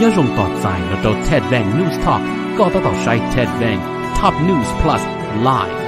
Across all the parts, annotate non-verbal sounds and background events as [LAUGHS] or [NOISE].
nhớ rồng tọt dài là đầu Ted Vang News Talk có tao tỏ sai Ted Vang Top News Plus Live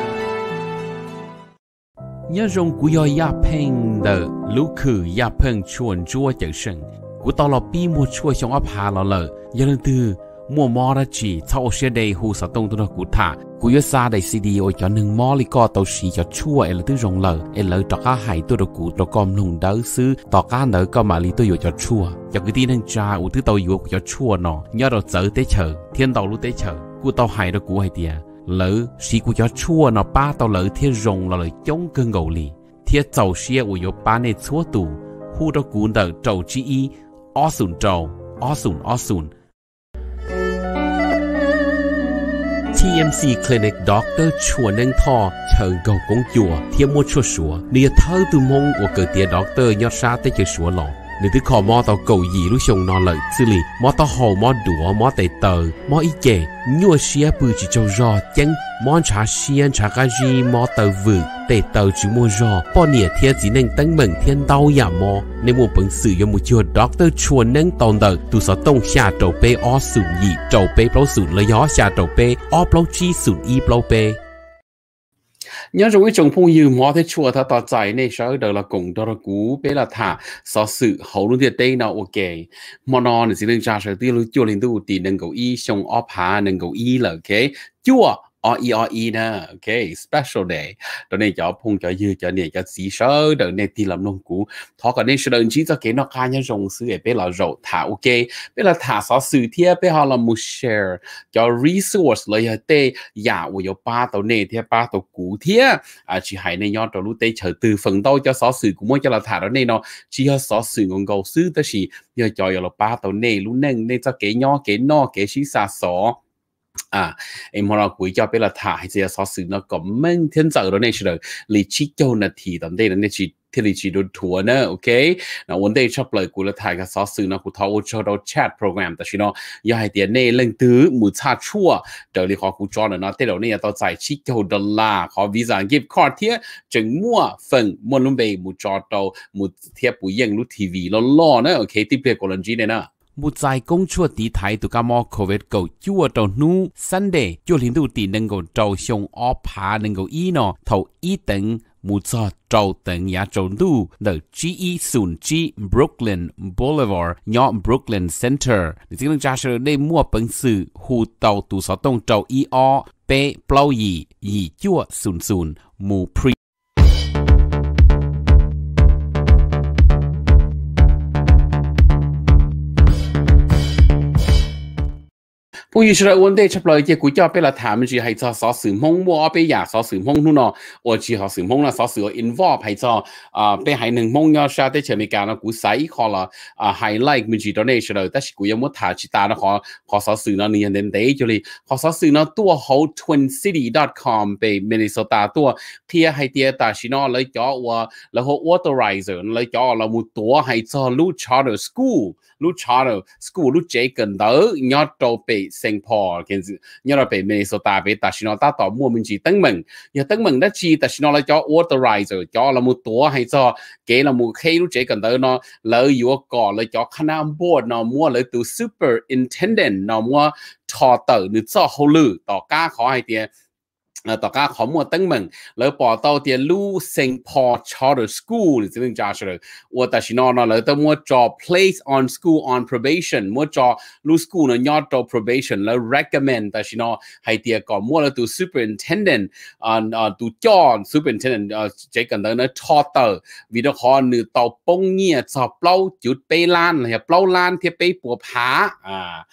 nhớ rồng của yo ya peng the lu khử ya peng chuồn chua chở sừng của tao là pi mua chua xong áp hà lò lờ giờ lần từ มัวมอระจีเท่าเสียเดหูสตงตัวกูถ่ากูยซาได้ซีดีโอจอหนึ่งมอลิก็ตัวสีจอชั่วเอลตึรงเลยเอลตอก้าหายตัวกูตัวกอมลงเดอซื้อตอก้าเนอก็มาลีตัวอยู่จอชั่วจอกูตีนั่งจาอุตุตัวอยู่กูจอชั่วเนาะย่อเราเจอเตเฉอเทียนตัวรู้เตเฉอกูตัวหายตัวกูหายเตียลอสีกูจอชั่วเนาะป้าตัวเลอเทียรงเราเลยจ้องเกินเกาหลีเทียเจ้าเสียอุยป้าในชั่วตู่หูตัวกูเดอเจ้าจีอีออสุนเจ้าออสุนออสุน TMC Clinic Doctor Chua Nâng Tho Chờ Gầu Công Chùa Thiên Mua Chua Sùa Nìa thơ từ mong của cử tía Dr. Nhó Sa Tới Chơi Sùa Lòng nếu thứ khó mò tàu cầu gì lúc xong nó lợi xử lý mò tàu hồ mò đũa mò tay tờ mò ý chè nhua xia bự chỉ châu rò chân mò trà xia trà gà gì mò tờ vự tay tờ chỉ mò rò bỏ nỉa thiên chỉ nên tăng mừng thiên đau giả mò nên muốn bằng sự cho một chiều doctor chuồn nâng tồn tờ tu sở tông xa trầu bê o sụn gì trầu bê bao sụn lời gió xa trầu bê o bao chi sụn y bao bê nhớ rồi chồng phong yêu mò thế chùa ta tỏ trái này sao đó là cùng đó là cú bé là thả sợ sự hậu luôn thiệt đây nào ok mà nó này sẽ đừng trả sợ tiêu luôn chùa lên tu thì đừng cầu y xong óp hà đừng cầu y là ok chùa OE e nè ok special day đó này cho phong cho dư cho này cho xí sơ đó này thì làm nông cũ thọ cả nên sự đơn chỉ cho cái nó khai nhân rồng sư bé là rậu thả ok bé là thả sáu sư thiê bé họ là mu share cho resource lấy tê giả của yo ba tàu này thiê ba tàu cũ thiê à chỉ hãy nên nhon cho lúc tê chờ từ phần đâu cho sáu sư cũng muốn cho là thả đó này nó chỉ cho sáu sư ngon cầu sư tới chỉ giờ cho yo là ba tàu này lúc nâng nên cho cái nhỏ cái no cái xí xa xó 啊，誒可能會交俾啦，他係只所算咯，咁樣天就到呢處度，你始終呢提到呢度呢เที่ลิจิดูทัวเนอะโอเคนะวันเดย์ชอบเลยกูและถ่ายกับซอสซอนะกูทอชอบเราแชทโปรแกรมแต่ชิโนยาให้เตียนเน่เล่นงตื้อมูชาชั่วเดี๋ยวรีขอกูจอนนะเต่เราเนี่ต่อใจชิเกดอลลาร์ขอวีซ่ากิฟต์คอร์เทียจึงมั่วฝฟิงมอนุเบย์มูจอโตมูเทียบปุยยังรู้ทีวีล้อเนะโอเคที่เปลี่อนกลันจีเนีะ mu zai công chúa tí thái tụ ca mò khổ vết cầu chúa trâu nu sân đề chúa linh tu tí nâng cầu trâu xong ó phá nâng cầu y nọ thầu y tấn mu cho trâu tấn nhà trâu nu nở chi y sùn chi Brooklyn Boulevard nhỏ Brooklyn Center thì tiếng cha sơ đây mua bằng sự hù tàu tụ sọ tông trâu y o p plau yi yi chúa sùn sùn mu pre 不如说，我哋出嚟嘅股票，俾啦，他们就係做所事夢，我俾呀所事夢นู่咯，我只學事夢啦，所事我 involve 係做啊，俾係能夢要下啲前面講啦，股市可啦啊係 like 咪住到呢出嚟，但是股有冇睇住打啦，可可所事呢，你人哋哋就嚟可所事呢，多好 twincity.com 被 Minnesota 多貼係啲，但是呢，你叫我，然後 authorizer，你叫我，冇多係做 Lu Charter School，Lu Charter School，Lu Jacob 到，要到被。St. Paul kiến nhớ là về Minnesota về ta xin nó ta tỏ mua mình chỉ tăng mừng giờ tăng mừng đã chi ta xin nó là cho authorizer cho là một tổ hay cho cái là một khi lúc chế cần tới nó lỡ yếu cỏ là cho khả năng board nó mua lỡ từ superintendent nó mua thọ tử nữa cho hậu lử tỏ ca khó hay tiền 啊，大家好莫登门，来报道的鲁森坡 Charter School，这边加出来，我但是呢，那来到我找 place on school on probation，我找鲁 school 呢要到 probation 来 recommend，但是呢，还第二个我来读 superintendent 啊啊读教 ờ, ờ, superintendent 啊，这个呢呢 ờ, charter，为了好你到半夜找不到就被烂，也不烂贴被不爬啊，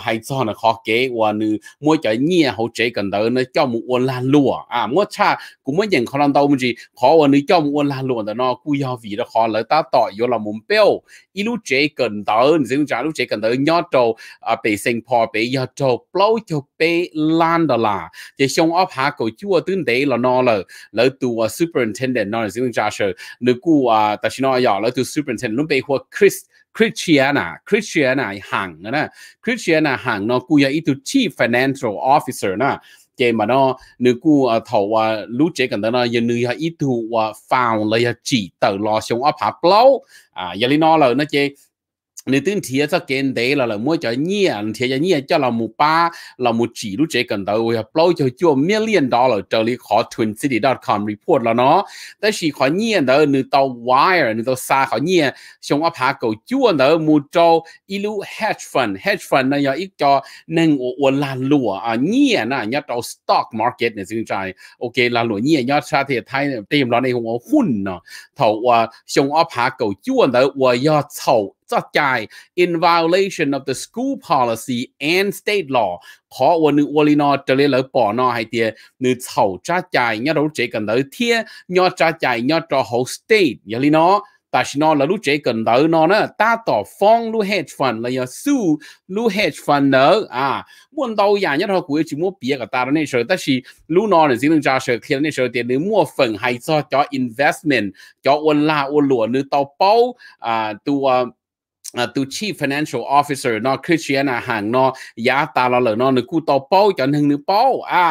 还找呢好给我呢，我叫你好这个呢叫我我烂。la lùa à mỗi cha cũng mới nhận khó làm đâu một gì khó ở nơi cho mua la lùa đó nó cú giao vì đó khó lấy ta tỏ yếu là muốn béo ý lúc chế cần tới dừng trả lúc chế cần tới nhớ trâu à bị sinh phò bị nhớ trâu lâu cho bị lan đó là thì xong ấp hạ cổ chúa tương tế là nó là lấy tu superintendent nó là dừng trả sợ nếu cú à ta chỉ nói nhỏ lấy tu superintendent lúc bị hoa Chris Christiana Christiana hàng nè Christiana hàng nó cú ya itu chief financial officer nè chế mà nó nữ cú à, thầu và lú chế cần nó giờ nữ ít thu và phao là chỉ tờ lo xuống áp hấp lâu à giờ nó là nó chế 你等天就见得了了，莫叫你啊，天叫你叫了木巴，了木记录这跟到我要包就就 million dollar 这里考 twin city dot com report 了喏，但是考你到你到 wire 你到啥考你，像我爬狗就到木招一路 hedge fund hedge fund 那要一叫能我我拉路啊，你那要到 stock market 那现在 OK 拉路你要啥的太对不了那我混呢，头我像我爬狗就到我要操。จัดจ่าย in violation of the school policy and state law ขอวันนึงวันนอจะเลี้ยปอนอให้เตียนึกเท่าจัดจ่ายยอดรู้เจกันเลยเทียยอดจัดจ่ายยอดจอ whole state อย่าลีนอแต่ฉันนอแล้วรู้เจกันเดอนอนะตาต่อฟ้องรู้ hedge fund เลยสู้รู้ hedge fund เนอะอ่ะมวนเตาอย่างนี้เราคุยจิมัวเปียกับตาเนี่ยเชื่อแต่ชีรู้นอนเนี่ยสิ่งหนึ่งจะเชื่อเคลียร์เนี่ยเชื่อเตียนหรือมัวฝังไฮซอจอ investment จออวนลาอวนหลวนหรือเตาเป้าอ่าตัวตุชีฟินแลนเชียลออฟฟิเซอร์นอคริสเตียนอาหางนอยาตาเราเล่นอหนึกูต่อเป้าจนหนึงหนึ่เป้าอ่า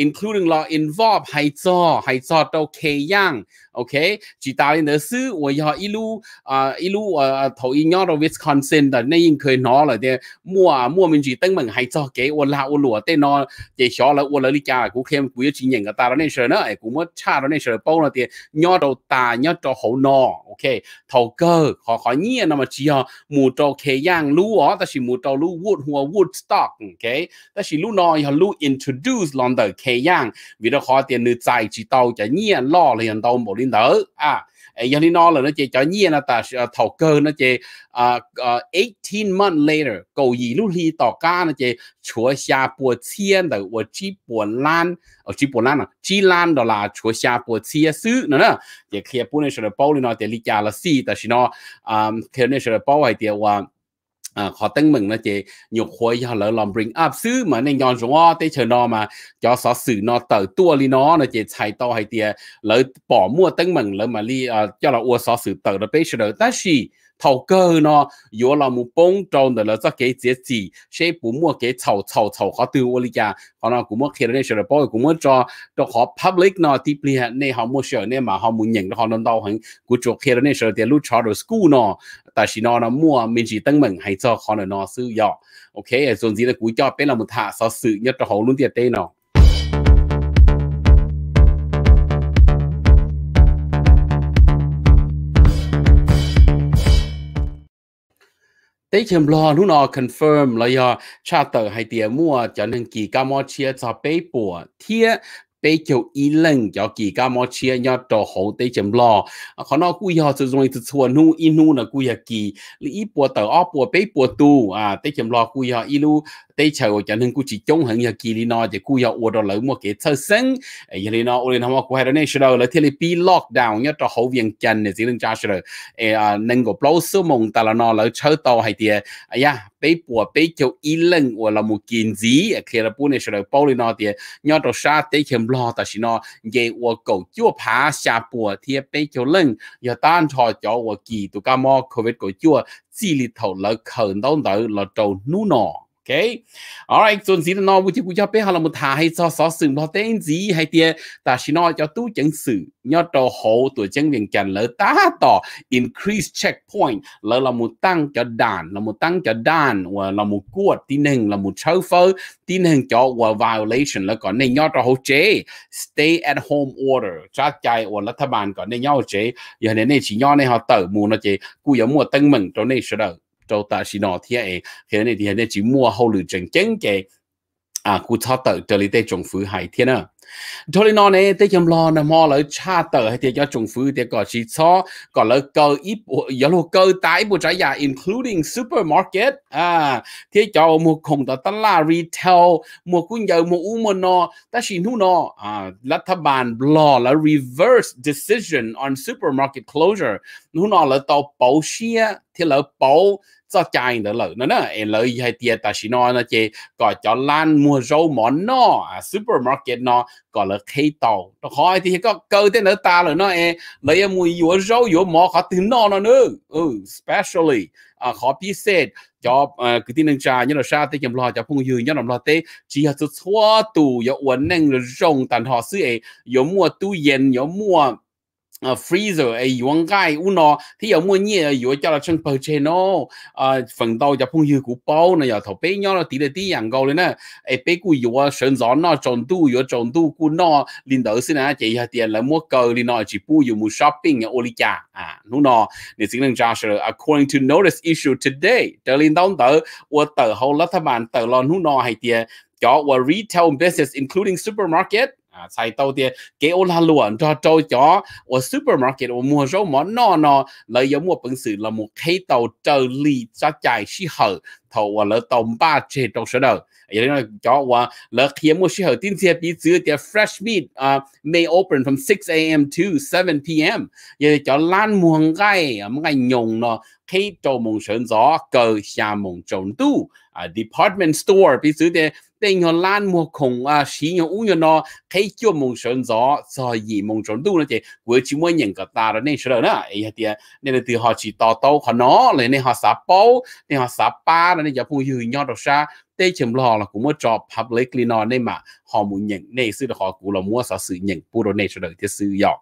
อินคลูดิงเราอินวอฟไฮจอไฮจอโตเคย่างโอเคจีตาลินเดอร์ซื้อวยาอิลูอ่าอิลูอ่าทอีนยอร์วิสคอนเซนินแต่ในยิ่งเคยนอเลยเดี๋ยวมัวมัวมินจีตั้งเหมือนไฮจอเกอวลาอุหลัวเต้นอเจี๋ยชอแล้วอุนลาลิจ่ากูเข้มกูยืดจรเงอยกับตาเราในเชอร์เนาะไอ้กูมัดชาเราในเชอร์เป้าเราเดี๋ยวยอดเราตายอดเราหูนอโอเคทอเกอร์ขอขอเงี้ยนำมาจีฮะ mù trâu khế yang lu ó ta chỉ mù trâu lu wood hua woodstock ok ta chỉ lu nói họ lu introduce lon tờ khế yang vì đó khó tiền nữ tài chỉ tàu chả nhiên lo liền tàu một linh tờ à giờ ni nó là nó chỉ cho nhiên là ta à, thầu cơ nó chỉ 18 month later cầu gì lúc đi tỏ ca nó chỉ chúa xa bùa thiên đầu của Chi bùa lan ở Chi bùa lan à Chi lan đó là chúa xa bùa thiên sư nữa nè chỉ khi bùa này sẽ bao nhiêu nó thì lý giải là gì, ta chỉ nó khi này sẽ bao hay thì là à, họ tăng mừng nó chị nhục khối họ lỡ làm bring up xứ mà nên nhon rõ tới chờ nó mà cho xó xử nó tờ tua li nó nó chị chạy to hay tia lỡ bỏ mua tăng mừng lỡ mà li à, ờ, cho là ua xó xử tờ là bây giờ ta chỉ thầu cơ nó yếu là một bông tròn để là cho cái chế chỉ sẽ bù mua cái thầu thầu thầu khó tiêu ô liga họ nó cũng mua khi đấy sẽ bao cũng mua cho cho họ public nó deeply hạn này họ mua sửa này mà họ muốn nhận họ làm đâu hẳn cũng cho khi đấy sẽ tiền lúc cho được school nó ta vì nó nó mua mình chỉ tăng mừng hay cho khó nở nó sư dọ ok dồn gì là cúi cho bên là một thả so sự nhất cho hồ luôn tiệt tê nó tế chém lo nu nó confirm là do charter hay tiền mua cho nên kỳ ca mò chia cho bế bùa thia 得叫一人叫几家么钱要到好得怎咯？可能古要是容易是错弄一弄呢古要几，你一波到二波被波多啊，得怎咯？古要一路 tây chờ cho nên cú chỉ chống hận giờ kỳ li nó thì cú giờ ô đồ lỡ mua cái thơ sinh giờ li nó ô li nó mua cú hai đó này rồi là thiên bị lockdown nhớ cho hậu viện chân này chỉ lên cha rồi nên có bao số mong ta là nó lỡ chơi tàu hay thì à ya bé bùa bé cho ý lưng hoặc là một kiến gì khi là bún này rồi bao li nó thì nhớ cho sa tây kiếm lo ta chỉ nó về ô cầu chúa phá xa bùa thì bé cho lưng giờ tan cho cho ô kỳ tụ ca mò covid của chúa chỉ li thầu lỡ khẩn đón đỡ là trâu nú nọ ok alright chuẩn gì nó bu chỉ bu cho bé là một thà hay so so sừng bao tên gì hay tia ta chỉ nói cho tu chứng sự nhớ đồ hộ tuổi chân viên cần lỡ ta tỏ increase checkpoint lỡ là một tăng cho đàn là một tăng cho đàn và là một cuột tin hình là một sâu phơ tin hình cho và violation là còn nên nhớ đồ hộ chế stay at home order cha chạy và là thà bàn còn nên nhớ chế giờ này, nên chỉ nhớ này họ tử mù nó chế cú giống mùa tân mừng cho nên sửa đời 周大师道：“这些，这里面的字母啊，好认程真格。” à cú thọ tự trở lý tê trồng phứ hải thiên à thôi nó này tê chấm lo nè mò lỡ cha tự hay tê cho trồng phứ tê có chỉ cho có lỡ cơ ít yếu lô cơ tái bộ trái giả dạ, including supermarket à thế cho một không tờ tân là retail một quân giờ một u một nọ ta chỉ nu nọ à lát thà bàn lo là reverse decision on supermarket closure nu nọ là tàu bảo xia thế là bảo cho chai đó lợi nó nó em lợi hay tiền ta chỉ nó nó chế có cho lan mua rau món nó à supermarket nó có là khi tàu nó khỏi thì có cơ thế nữa ta rồi nó em lấy em mua yếu rau yếu mỏ khó tính nó nó nữa ừ specially à khó biết xét cho à, cái tin năng trà như là sao thì chấm lo cho phong dư như là lo tế chỉ là số tù yếu uốn năng rồi rong tàn họ sư ấy yếu mua tu yên yếu mua uh, freezer ai yuang gai u no thì ở mua nhẹ yếu ờ, cho là chân bờ chê nó ờ, phần đầu cho phong dư của bao này giờ thầu bé nhỏ là tí là tí dạng gầu lên nè ai bé của yếu sơn gió nó tròn tu yếu tròn tu của nó liên đỡ xin à chỉ hạt tiền là mua cờ liên nó chỉ bu yếu mua shopping ở olicha à nu nó để xin lưng ra sờ according to notice issue today trở lên đóng tờ của tờ hậu lát thà bàn tờ lo nu nó hay tiền cho retail business including supermarket à sai tàu tiền cái la luôn cho trâu chó ở supermarket ở mua rau món no no lấy giống một bằng sự là một cái tàu trợ lý cho chạy xí hở thầu và lỡ tàu ba chế trong số đầu vậy nên chó và lỡ khi mua xí hở tin xe bị giữ thì fresh meat uh, may open from six a.m. to seven p.m. vậy chó lan mua ngay à, ngay nhung nó khi trâu mùng sơn gió cờ xa mùng trốn tu à, department store bị giữ thì lan khổng à u thấy chưa mong mong gió gì 等下咱莫空啊，使用乌云咯，可以叫梦想咗，再以梦想度呢只，我只每人个大了那时候呢，哎呀啲，你哋对下去到到可能，你你下沙包，你下沙巴，你就碰要 nhau 到沙。tê chấm lo là cũng muốn cho public nó nên mà họ muốn nhận này sự họ cũng là mua sao sự nhận bù đồ này cho được cái sự dọc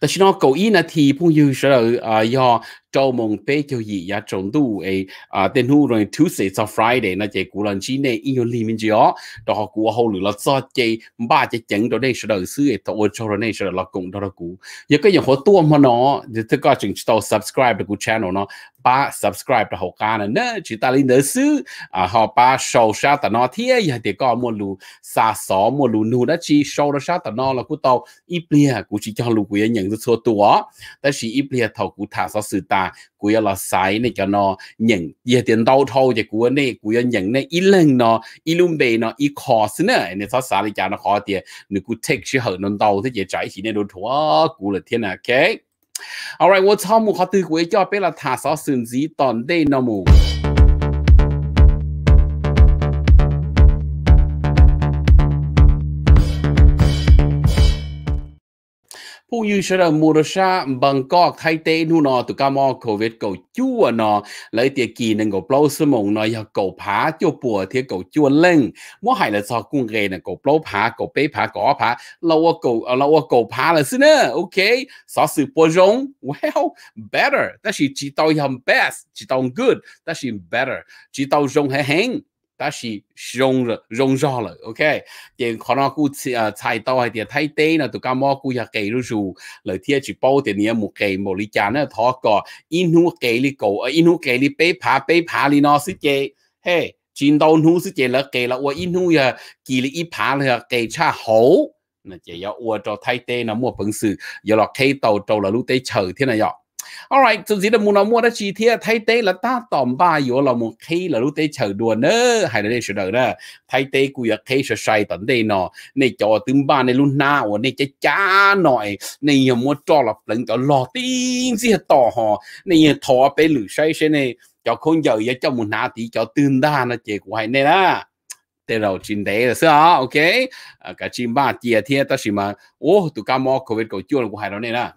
但是呢，狗一呢，提供有时候啊，要 cho mong pe cho gì ya dạ, trong tu a à tên hu rồi Tuesday to Friday na chạy cú lần chi này yêu li mình gió đó họ cú hậu lửa so chạy ba chạy chẳng đó đây sẽ đợi sư to ô cho này sẽ là cùng đó là cú giờ cái những họ tua mà nó thì tất cả chừng tao subscribe cái channel nó ba subscribe là họ ca nữa chỉ ta lên nữa sư à họ ba show sa ta nó thế giờ thì có mua lù xa xó mua lù nu đó chi show đó sa ta nó là cú tàu ít bia cú chỉ cho lù cú nhận được số tua, đó chỉ ít bia thầu cú thả sao sự ta là của là sai này cho nó nhận giờ tiền đau thâu thì của này của nhận này ít lần nó ít luôn bề nó ít khó xin này nên sao sai cho nó khó thì nếu của take sự hậu nó đau thì chỉ trái chỉ nên đồ thua của là thiên à ok alright một từ cho bé là thả sao tòn đây 我操！我考对国家，别了他啥孙子当代那么。ผู้ยูชระมูรชาบังกอกไทเตนูนอตุกามอโควิดเกาจั่วนอเลยเตียกีนึงกปลาสมองนอยาเกาผาจั่วปัวเทียเกาจั่วเล่งมัวหายละซอกุ้งเรนเกาปลาผาเกาเป้ผาเกาผาเราว่าเกาเราว่าเกาผาละสินะโอเคสอสือปัวจง well better แต่สิจิตเอายัง best จิตเอา good แต่สิ better จิตเอาจงแห้ง但是融了融入了，OK，電可能估次啊菜刀係啲太低呢，都咁冇估下計咗住，嚟啲住包啲嘢冇計冇理解呢，他個因乎計呢個，因乎計呢被爬被爬呢那是嘅，嘿，見到นู้是嘅啦計啦，我因乎呀計呢一爬啦計差好。那就要我做太低，那冇本事，要落睇到到了路得 chờ 天啊要。all right so zira muna mua da chi thia thay tế là ta tỏm ba yo là một khi là lúc tế chờ đùa nơ hay là đây sự đời đó thay tế cú ya khi sẽ sai tận đây nọ này cho tương ba này luôn na ở này cái cha nội này nhà mua cho là lần cho lò tiếng gì tỏ họ này nhà thọ bé lử sai sẽ này cho con giờ ya cho một nà tí cho tương đa nó chế của hai này đó tế đầu chín tế là sao ok à, cả chim ba chia thia ta chỉ mà ô tụi cá mò covid cầu chua là của hai đó này đó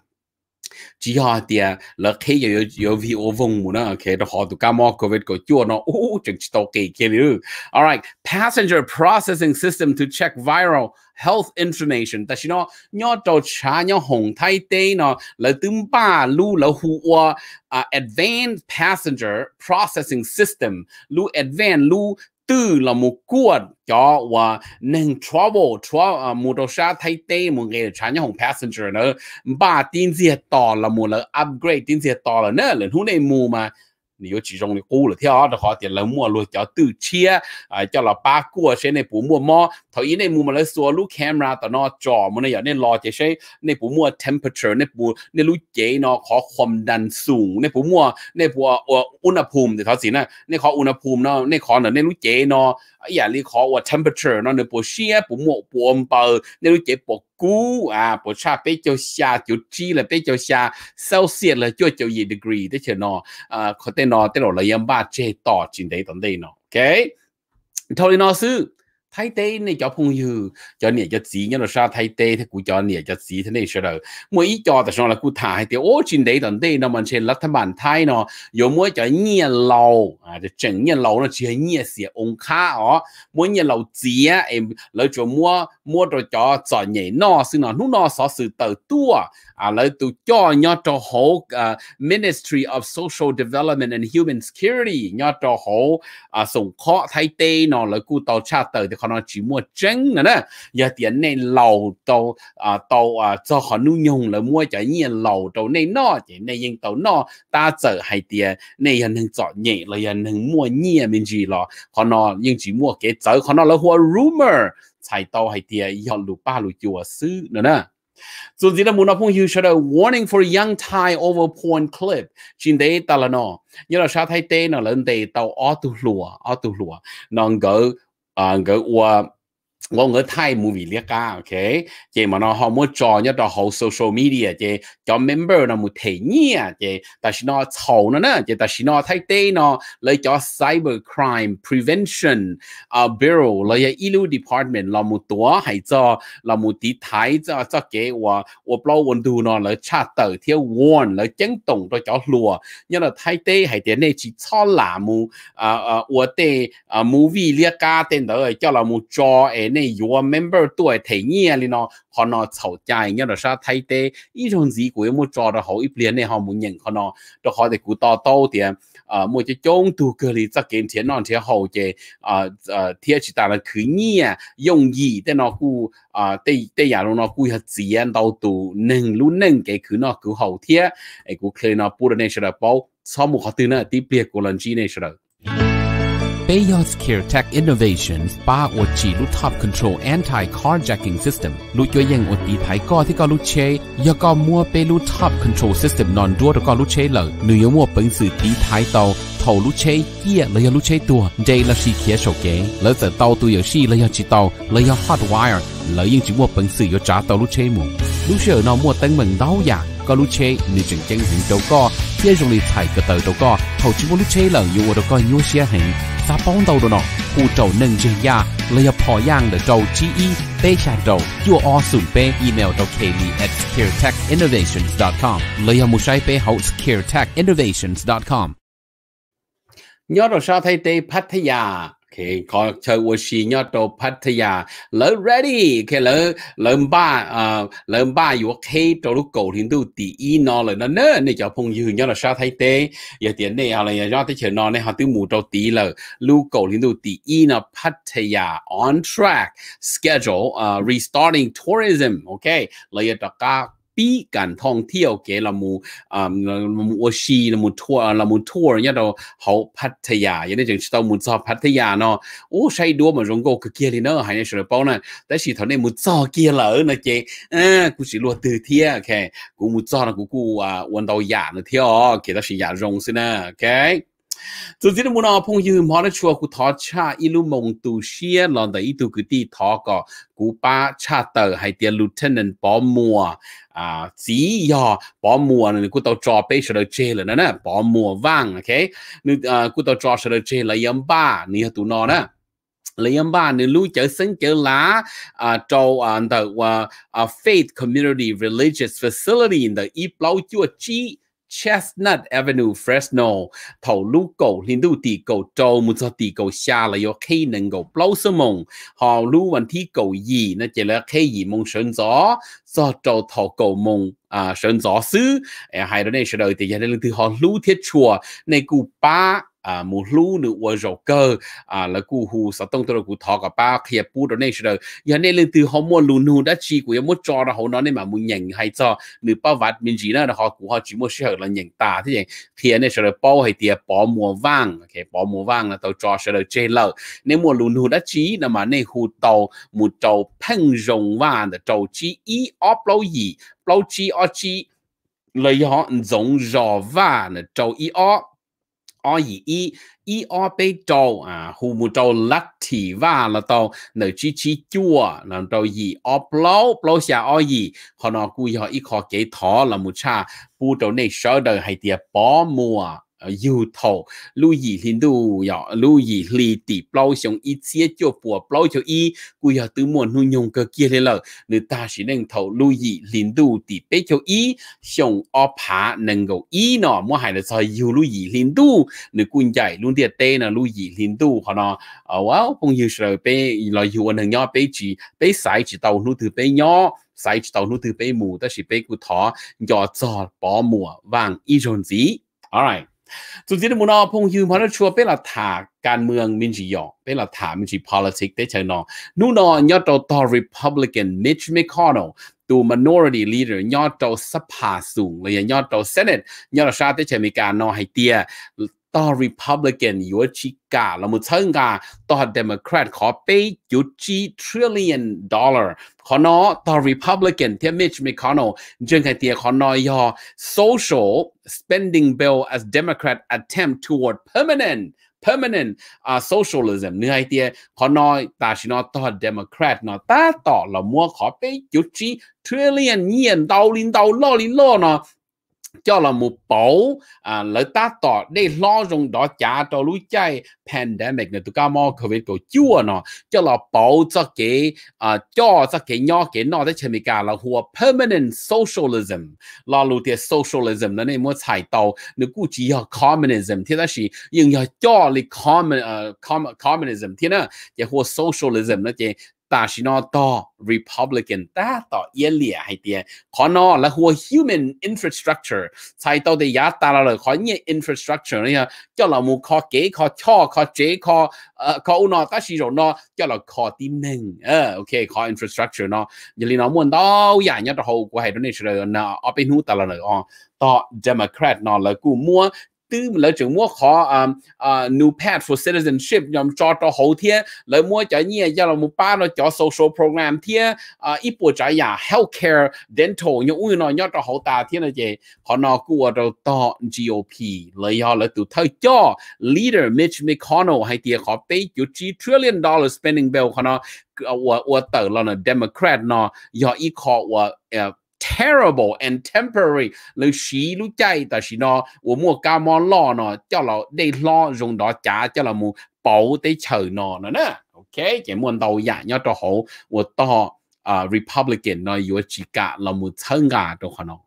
chỉ họ tiệt là khi giờ giờ vì ô vùng mu nó đó họ tụ cam mò covid có chua nó ô chừng chỉ tàu kỳ kia nữa alright passenger processing system to check viral health information ta chỉ nó nhớ tàu cha nhỏ hồng thái tây nó là tấm ba lu là hu advanced passenger processing system lu advanced lu tư là một cuộn cho và nên travel cho một đồ xa thay thế một người trả nhau hồng passenger nữa ba tin gì to là một là upgrade tin gì to là nữa là hôm nay mù mà 你有几种的过了跳的话，点冷漠落叫赌切啊，叫了八卦些那不默默，头一那默默来说录 camera 的那照么那样那老这些那不默 temperature 那不那录热那ขอค松那不默那不อุณหภูม那แต่เข那ข那那录热เ呀，你考我 temperature 那你不写不摸不按包，你都结不估啊，不差别就下就 G 了，别就下 Celsius 了，就就一 degree 的去喏，啊，可得喏，得了了，要把这到进来等等喏，OK，头里老师。thay tế này cho phong hư cho nè cho gì nhớ là sao thay tế thì cụ cho nè cho gì thế này sao đâu mỗi ý cho ta sao là cụ thả hay thế ô trên đấy tận đây nó mình sẽ lát thằng bản thay nó rồi mỗi cho nhẹ lâu à cho chỉnh nhẹ lâu nó chỉ nhẹ xịa ông khá ó mỗi nhẹ lâu gì em lấy cho mua mua rồi cho cho nhẹ nó xin nó lúc nó sợ sự tự tua à lấy tụ cho nhớ cho hộ Ministry of Social Development and Human Security nhớ cho hộ à sống khó thay tế nó lấy cụ tàu cha tờ khó khó khó chỉ chỉ chỉ mua mua mua mua nữa nè giờ tiền tiền này này này này tàu tàu tàu tàu à à cho họ nuôi nhung là là là nhiên nọ à, nọ nhưng nhưng ta hai chọn nhẹ mình lo cái 可能只么真个呢，有点那老到啊到啊，做好弄用了么就人老到那那的那人到那，大走还点那人能做人了人能么年面去了，可能人只么给走，可能了或 rumor 才到还点要六八六九啊死了呢。So did mo na pong should a warning for young Thai over porn clip. Chin day talano. You know, shall I day no lun day tao auto lua, auto lua. Non go ga What? 我我睇冇為叻噶，OK，即係問我可唔可以做一個好 social media 嘅，叫 member 呢冇提議啊嘅，但是呢嘈呢呢，嘅但是呢睇低呢，你叫 cyber crime prevention 啊 bureau，你嘅醫療 department 啦冇多係做，啦冇啲睇做做嘅話，我不問度呢，你 chat 到條 warn，你驚動都搞亂，因為睇低係啲呢次錯啦冇，啊啊我哋啊冇為叻噶，等到叫啦冇做誒。này your member tuổi thấy nhẹ li nó họ nó sầu chạy nhau là sao thay thế ít hơn gì của em trò đó họ ít liền này họ muốn nhận họ nó đó họ để cú to to thì à một cái chống tu cơ lý chắc kiếm tiền non thiên hậu chế à à thiết chỉ ta là cứ nhẹ dùng gì để nó cú à để để nhà nó cú hết gì anh đầu tu nâng luôn nâng cái cứ nó cứ hậu thiên cái cú kia nó bút lên sẽ là bao sau một họ tư nữa tiếp biệt của lần chi này sẽ là Bayos Care Tech Innovations ป้าอดฉีลุทอนบ Control Anti c a จ j a กิ้งซิสเต็มลุจวยยังอดตีไผก่อที่ก็ลุเชยยก็มัวเปลุทอบอนโทรลซิสเต็มนอนด้วยก็ลุเชยเลยหนือยมัวเปิงสื่อตีไผเตาเท่าลุเชยเกี้ยเลยลุเชยตัวเจละสีเขียวโฉกเก๋แล้วจะเตาตัวอย่างสีเลยจะจีเตาเลยฮาร์ดไวร์ lợi yên chỉ mua bận sử yo trả tàu lúc chơi mù lúc ở nó mua tên mình đau ya có lúc chơi ni chừng chân hình đầu co chia dùng lì thải cái tàu đầu co thầu chỉ mua lúc chơi là yo đầu co yo xe hình ta bóng đầu đó nó khu trầu nâng chơi ya lấy phò giang để trầu chi y bê xa trầu yo o sùn bê email đầu kelly at caretechinnovations.com lấy mua sai bê hậu caretechinnovations.com nhớ rồi sao thay tê Pattaya Okay, có chơi wo shi lỡ ready okay lỡ lỡ ba ờ, lỡ ba yu khi đồ lúc cầu thiên tu tỷ y nó nó nè nè cho phong dư nhớ là sao thay tế giờ tiền này họ là do tới chuyện nó này họ tiêu mù đồ tỷ lỡ lúc cầu thiên tu tỷ y nó Pattaya on track schedule uh, restarting tourism okay lỡ giờ cả ปีการท่องเที่ยวเก๋ละมูอ่าละมูโอชีละมูทัวร์ละมูทัวร์เนี่ยเราเขาพัทยาอย่างนี้จึงต้องมูซอพัทยาเนาะโอ้ใช่ด้วยมันรงโกคือเกียร์เลยเนาะหายในสุดป้องนั่นแต่สิเท่านี้มูซอเกียร์เลยนะเจ๊อ่ากูสิรัวตื่นเที่ยแค่กูมูซอนะกูกูอ่าวันดาวยาเนาะเที่ยวเก๋ต้องสิยารงสินะโอเค phong cha, 就这里木那朋友马的说，古他恰一路蒙都些，让的一度个地他个古巴恰的还点 lieutenant 保姆啊，只要保姆呢，古到抓被上了 jail 了呢，保姆忘，OK，你啊古到抓上了 jail 了，杨巴你要读哪呢？Liam ba ni lu chở sân chở lá à trâu à the uh, faith community religious facility in the e blow chua chi Chestnut Avenue Fresno，头路狗领导地狗州木做地狗下了有 K 能够 Blossom，好路问题狗一那这了 K 一梦神早早早头狗梦。啊，神早死，哎，还有那时候，底下那个地方路铁车，那股巴 à mù lu nữ ở rổ cơ à là cụ hù sa tông tôi cụ thọ cả ba kia pu đó này rồi giờ này lên từ họ mua lu nu đã chi của em mua cho là họ nói nên mà muốn nhận hay cho nữ bao vặt mình gì nữa là họ cụ họ chỉ mua sửa là nhận ta thế vậy thì này rồi bao hay tiền bỏ mùa vàng cái bỏ mùa vàng là tàu cho rồi chơi lợ nên mua lu nu đã chi là mà này hù tàu một tàu phăng rồng vàng là tàu chi e óp lâu gì lâu chi o chi lấy họ giống rõ vàng là tàu ý óp o i i i o b trâu à hu mu trâu lắc thì va là tàu nơi chi chi chua là trâu gì o plau plau xia o gì họ nó cùi họ ít khó kế thọ là mu cha bu trâu này sợ đời hay tiệt bỏ mua 有头，路易领导要路易里地包上一切就不包就一，故要对莫弄用个结了了，你大是领头路易领导地背就一，上阿爬能够一呢，莫还得在有路易领导，你管在弄点带呢路易领导可能啊，我朋友是被来有能要被住被晒住到路头被鸟。sai chỉ tàu nút từ bê mù ta chỉ bê cụ thọ do giọt bỏ mùa vàng y dồn dí alright สุดที่มน总之，你无脑碰球，跑到ชัวเป็นหลักฐานการเมืองมินจียองเป็นหลักฐานมินจี politics ได้เชิญนองนู่นนอนยอดตัว Republican Mitch McConnell ตัว minority leader ยอดตัวสภาสูงเลยยอดตัว Senate ยอดตัวชาติได้เชิญมีการนอให้เตียต่อ Republican อยู่ชิกาเรามุเชิงกาต่อ Democrat ขอไปจุดจี trillion dollar ขอนอต่อ Republican ที่ Mitch McConnell จึงไงเตียขอนอยอ social spending bill as Democrat attempt toward permanent permanent uh, socialism เนื้อไอเตียขอนอยตาชินอต่อ Democrat นอตาต่อเรามัวขอไปจุดจี trillion เยียนดาวลินดาวลอลินลอนอ cho là một bầu à lỡ ta tỏ để lo dùng đó trả cho lũ chạy pandemic này tụi cá mò covid của chúa nó cho là bầu cho cái à cho cho cái nhỏ cái nó để chỉ cả là hùa permanent socialism là lũ tiệt socialism là nên muốn chạy tàu nếu cũng chỉ là communism thì đó là nhưng là cho là common à, common communism thì nó cái hùa socialism nó chỉ ta chỉ to Republican ta to yên lìa hay khó nó là hùa human infrastructure sai tao thì giá ta là khó nhẹ infrastructure này cho là một khó kế khó cho khó chế khó ờ, khó u nó ta chỉ rồi nó cho là khó tim nâng ờ, ok khó infrastructure nó giờ li nó muốn đó giả nhất hậu của hệ donation nó ở bên ta là lời on to Democrat nó là cú mua tư lỡ chừng mua khó à à new pad for citizenship nhằm cho cho hậu thiên lỡ mua cho nhẹ cho là một ba nó cho social program thiên à ít bộ trái nhà healthcare dental những ui nó nhớ cho hậu ta thiên là gì họ nó cua đầu to GOP lấy họ lỡ từ thời cho leader Mitch McConnell hay tiền họ tới chỗ 9 trillion dollar spending bill họ nó của của tờ là Democrat nó do ít họ của à, terrible and temporary lu xí lu chạy ta xí nó wo mua ca mo lo nó cho là đây lo dùng đó trả cho là mu bảo tới chờ nó nó nè ok chỉ muốn đầu dạ nhớ cho hậu wo to uh, Republican nó yếu chỉ cả là mu thân gà cho họ nó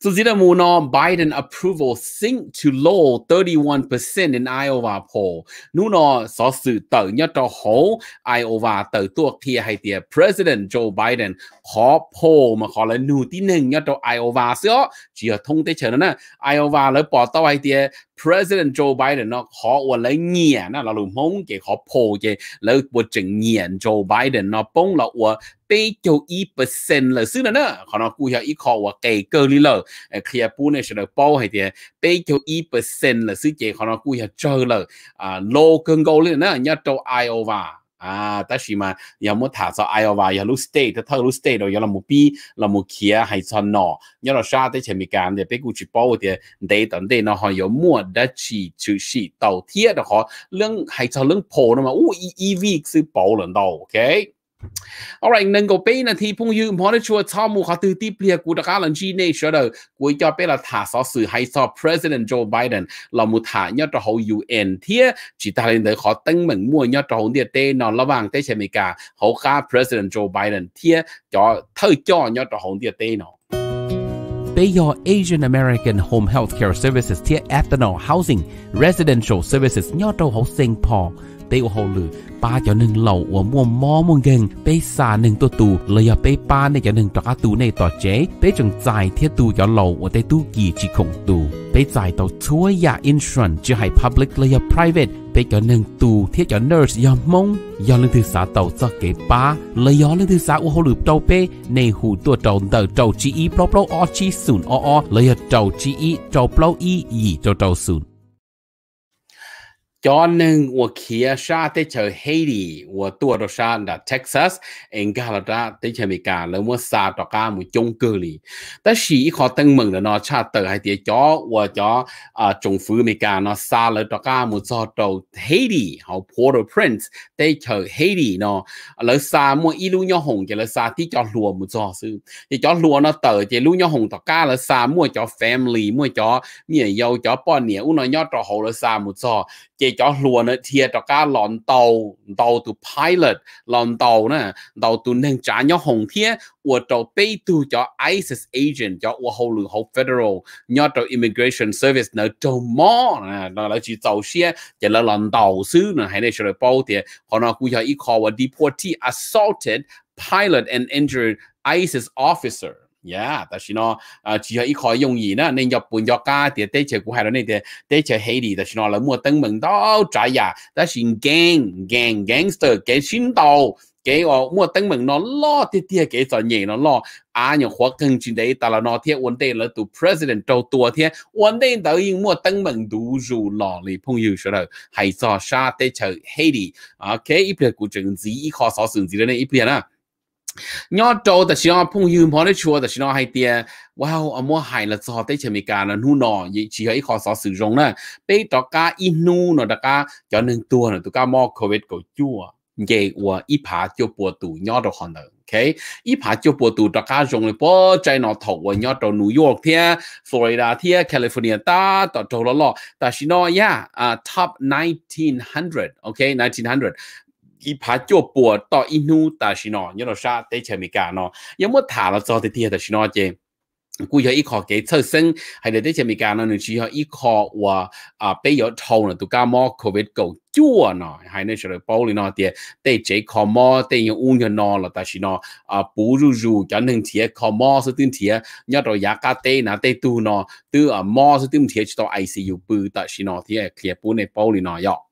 So Zita Muno Biden approval sink to low 31% in Iowa poll. Nuno so sự tự nhất cho hố Iowa tự tuộc thia hay tia President Joe Biden ขอโพมาขอเลยนูที่หนึ่งยอดตัวไอโอวาเสียเจียทงได้เฉยนะไอโอวาแล้วปอต่อไอเดีย President Joe Biden เนาะขออวนเลยเงียนะเราลุมฮงเกขอโพเกแล้วบวจึงเงียน Joe Biden เนาะป้งเราอวเป้เกียวอีเปอร์เซ็นต์เลยซึ่งนั่นน่ะขอนากูอยากอีขอว่าเกเกอร์ลิเลยเคลียร์ปูในเฉลยป้อให้เดียเป้เกียวอีเปอร์เซ็นต์เลยซึ่งเจขอนากูอยากเจอเลยอ่าโลเกินโกเลยนะยัดโตไอโอวา啊，但是嘛，有冇睇咗 Iowa 有 lose state，佢 lose state 度有冇比，有冇企啊，係錯咯。有落沙啲前面講嘅，比古住包啲，你等啲呢，可有冇得去就是到天的話，兩係錯兩破啦嘛，我 E E V 是保輪到，OK。alright nâng cổ bé là thì phong yêu món chua thao mù khá từ tiếp liệt của đặc Lần chi này sửa đầu cuối cho bé là thả xó sự hay cho president Joe Biden là một thả nhớ cho hậu UN thiê chỉ ta lên tới khó tăng mình mua nhớ cho hậu địa tê nó là vàng tê chế mỹ cả hậu khá president Joe Biden thiê cho thơ cho nhớ cho hậu địa tê nó Bay your Asian American Home Healthcare Services thiê ethanol housing residential services nhớ cho hậu Singapore ตวเลือป้าจะหนึ่งเหล่าอวม่วมมอม่วงเงไปสาหนึ่งตัวตูเลยอย่าไปป้าในจะหนึ่งตระตูในต่อเจ๊ไปจงใจเทียตูจยเหล่าอวเตตู้กี่จีคงตูไปจ่ายต่อช่วยยาอินทรันจะให้ public เลยอย่า private ไปจะหนึ่งตูเทียจน nurse ยามงยอนลืมถือสาเต่าจะเก็ป้าเลยย้อนลืมถือสาอวหลือเต่าเปในหูตัวเต่าเต่าเต่าจีอีเปล่าเปล่าออจีศูนย์ออเลยอย่าเต่าจีอีเต่าเปล่าอีอีเต่าเต่าศูนย์ cho nên 我骑车在去 Haiti，我多到车到 Texas，人家了他在去美加，了我杀到家么中国里，但是一靠登门了呢，车到还得叫我叫啊，政府美加呢杀了到家么走到 Haiti，好 Port-au-Prince 在去 Haiti 呢，了杀么一路要红嘅了杀啲叫罗么做事，一叫罗呢到嘅路要红到家了杀么叫 family 么叫咩又叫半年，我呢要到好了杀么做嘅。cho luôn nó thiệt cho cá lòn tàu tàu tu pilot lòn tàu nè tàu tu nên trả nhau hồng thiệt của tàu bay tu cho ISIS agent cho của hậu hậu federal nhau tàu immigration service nó tàu mò nè là chỉ tàu xe chỉ là lòn tàu xứ nè hay này sẽ là bao thiệt họ nó cũng cho ít khó và deportee assaulted pilot and injured ISIS officer 呀，但是呢，啊，只要一開容易呢，你要搬要家啲，啲只股係咯，你啲啲只起嚟，但是呢，你冇登門到仔呀，但是驚驚 gangster 嘅先到，嘅我冇登門咯，攞啲啲嘅專業咯，攞啊，用火更轉地，但係呢啲問題咧，到 president 到多啲，問題到已冇登門到住咯，你朋友說啦，係做啥啲就起嚟，OK，一邊股政治，一個所選擇咧，一邊啊。ยอดโตแต่ชิโีพุ่งยืมพอได้ชัวแต่ชีวใไฮเตียว้าวอมัวหายละจอได้เชมิการนู่นนอยชีวิตขอคอสื่อรงนะไปตอกาอินูนอตกาจอหนึ่งตัวนตุกามอโควิดก็จั่วเยวัวอีผาเจ้าปวดตูยอดหอนเลยโอเคอีผาเจ้าปวดตูตการงเลยปอใจนอถกวยอดตนิวยอร์กเทียฟลอริดาเทียแคลิฟอร์เนียตาต่อโตลอแต่ชีวิตยาอ่าท็อป1900โอเค1900一爬脚步到一路，但是呢，你老啥在前面干呢？要么他了做的第二的是哪件？故要依靠嘅出生，係你啲前面講啦，你主要依靠話啊，比如套呢，都加摩 covid 夠咗呢，係你就嚟保你嗰啲，對這靠摩對用烏人呢啦，但是呢啊，不如如緊定貼靠摩是點貼，一到也加對嗱對都呢，都啊摩是點貼，就到 ICU 部，但是呢，貼係貼本嚟保你呢要。